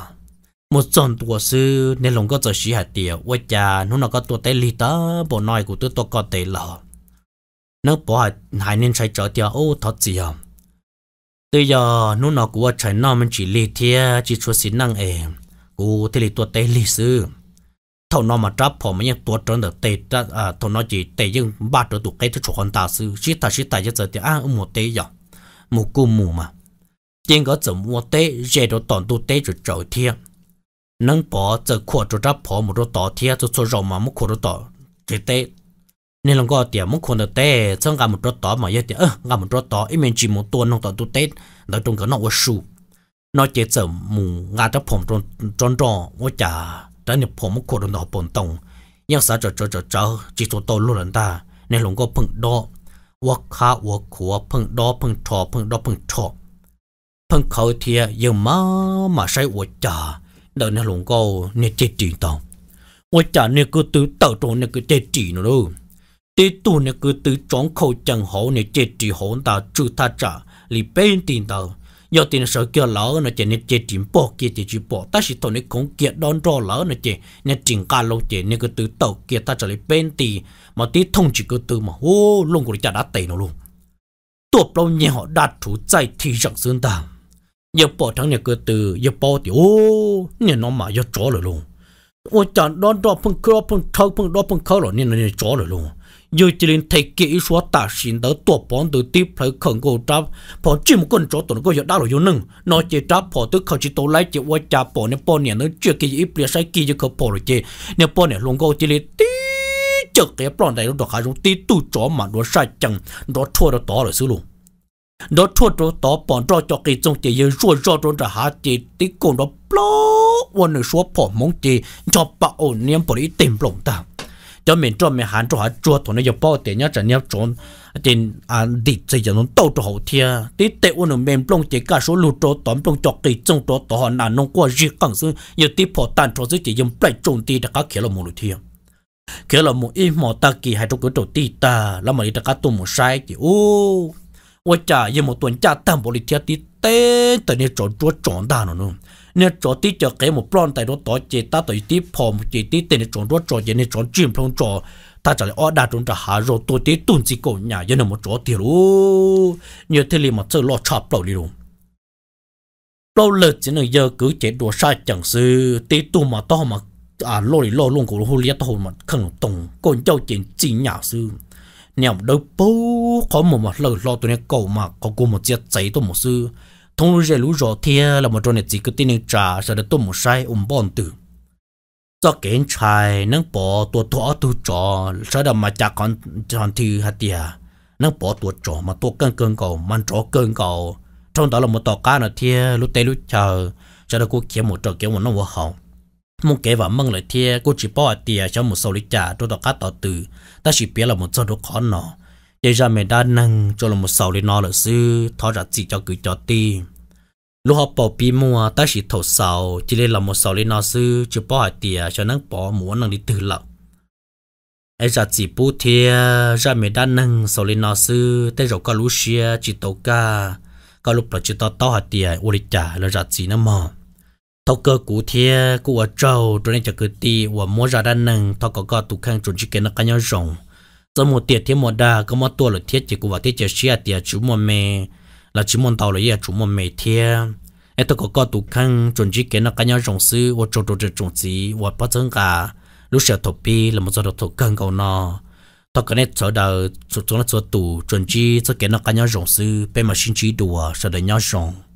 S1: một trận tua sư nên lòng có giờ sĩ hạt tiệt quay cha nó nó có tua tay lì tớ bộ nói của tôi tôi có tệ lọ nó bỏ hạt hai nên sai trở tiệt ô thật gì à từ giờ nó nó của trái nó mình chỉ lì thiệt chỉ cho xin năng em của thì lì tua tay lì sư thầu nó mà tráp phò mà những tuổi trơn được tê ra à thầu nó chỉ tê nhưng ba trở tuổi cái thứ chỗ con ta sư chỉ ta chỉ ta giờ thì à một tê giờ một cô mù mà tiền có chấm một tê giờ đó toàn tu tê rồi trời thiên nâng bỏ giờ khoa cho tráp phò một đôi tỏ thiên cho số rồng mà một khoa đôi tỏ chỉ tê nên là có tiền một khoa đôi tê xong cả một chỗ tỏ mà giờ thì ơ cả một chỗ tỏ ít mình chỉ một tuần nông toàn tụ tê đó trong cái nó quá sù nó chỉ chấm mù ngã tráp phò trơn trơn trong quá chả แต่เนี่ยผมกดคนเปนตรงยังสาจะจะจะจะจิตโตลุ่นตาในหลงก็พึ่งดอวักาวักขัวพึ่งดอพึ่งทอพึ่งดอพึ่งทอพึ่งเขาเทียยังมามาใช้วัจาเดินในหลงก็เนี่ยเจจีตองวัจาเนี่ยก็ตื่นเต่าตรงเนี่ยก็เจจีนู่ตีตูเนี่ยก็ตีจ้องเขาจังหอเนี่ยเจ็ดจีหอนตาจูท่าจ่าลีเป็นตีนตา do tiền nó sợ kia lỡ nó chỉ nên chỉ tìm bỏ kia thì chỉ bỏ ta chỉ thôi nó cũng kia đón cho lỡ nó chỉ nên chỉnh cả lâu chỉ nên cứ từ tàu kia ta trở lại bên tì mà tí thông chỉ cứ từ mà ô luôn của cha đã tệ nó luôn tuột lâu nhẹ họ đạt chủ chạy thì chẳng xương ta giờ bỏ thằng này cứ từ giờ bỏ thì ô nhà nó mà giờ chó rồi luôn ôi chẳng đón cho phun cơ phun thâu phun đó phun khâu rồi nên nó chó rồi luôn yêu chỉ linh thấy kỹ số tả xin đỡ tổ bón từ tiếp thấy khẩn cầu tráp bỏ chỉ một con chó tuần có giờ đã rồi yêu nâng nó chỉ tráp bỏ tức khởi chỉ tổ lái chỉ qua cha bỏ nên bỏ nè nó chưa kỹ ít bia sai kỹ chỉ không bỏ rồi chứ nên bỏ nè luôn có chỉ linh tí chợt cái bọn này nó đọc hai tí tu chó mà nó sai chẳng nó thua nó to rồi xứ luôn nó thua nó to bọn nó cho cái trong chỉ yêu rồi rồi rồi ra há chỉ tí còn nó bỏ mong cho bồi วันหนึ่งชัวผมมงจีจอบปะโอนเนียมปริเต็มปลงตาม cho mình cho mình hắn cho hắn cho thôi nó giờ bao tiền nhá chẳng nhá trốn tiền à đi chơi cho nó đâu cho họ thia tí tệ u nó mềm plong chỉ cả số lụt cho tóm plong cho kỳ trong cho tổ họ nản nó qua riết cẳng sư giờ tí phò tàn cho dưới chỉ dùng bảy trốn tí đã cá kia là một lụt thia kia là một ít mỏ ta kỳ hai trong cửa trổ tí ta là mà đi đã cá tu một sai chỉ ô ô cha giờ một tuần cha tam bộ lụt thia tí tê tại nên trốn chúa trốn ta nó nữa nên chỗ tí cho cái một plon tại đó tỏ chế ta tới tí phò một chế tí tên chọn đó chỗ chế nên chọn chìm phong chỗ ta trả lại ở ờ, đa chúng ta hạ rồi tôi tí tuần chỉ cổ nhà dân ở một chỗ thì lu nhớ thế mà chơi lo chọc đầu luôn lâu lợt chỉ là giờ cứ chế đồ sai chẳng sư tí tu mà to mà à lô đi luôn của hồ lia to mà không tùng còn châu chỉ nhà sư nhầm đâu bố có một mặt lời lo tụi này cầu mà có một chiếc giấy tôi một sư thông lũ rẻ lũ rõ thia là một trò này chỉ cứ tin trả sẽ được tôm một sai ủng bọn tử cho kiến trai nâng bỏ tua thọ tu trò sẽ được mà chả còn còn thì hạt tiề nâng bỏ tua trò mà tua cơn cơn cầu man trò cơn cầu trong đó là một tàu cá nữa thia lũ tê lũ chờ sẽ được cố kiếm một trò kiếm một nó vừa hỏng mong kể và mong lại thia cố chỉ bỏ hạt tiề cho một số lý trả cho tàu cá tàu tử ta chỉ biết là một trò đồ khó nọ vậy ra mẹ đã nâng cho là một sầu để nó là sư thọ ra chỉ cho cứ cho ti lúc họ bỏ pi mua ta chỉ thầu sầu chỉ lấy là một sầu để nó sư chứ bỏ hạt tiền cho nâng bỏ muốn nâng đi từ lâu, ai ra chỉ bù thia ra mẹ đã nâng sầu để nó sư tới rồi có lúc xia chỉ tàu ca có lúc là chỉ tao tao hạt tiền uli trả là ra chỉ nó mò thâu cơ cụ thia cũ ở trâu cho nên cho cứ ti và mua ra đã nâng thâu có có tụ khang chuẩn chỉ cái nó cá nhau rồng cho một tiệt thiên một đà có một tua là thiết chỉ của và thiết xia tiệt chú một mẹ là chú một tàu là ya à? chú một mẹ thiết em tôi có có tụ khăn chuẩn chỉ cái nó cá nhau rộng sư và chỗ chỗ chuẩn chỉ và bắt chân cả lúc sẽ thổ bi là một số thổ khăn cầu nó tôi cái này chỗ đầu chỗ chỗ nó chỗ tụ chuẩn chỉ cho cái nó cá nhau rộng sư bên mà xin chỉ đùa sẽ để nhau rộng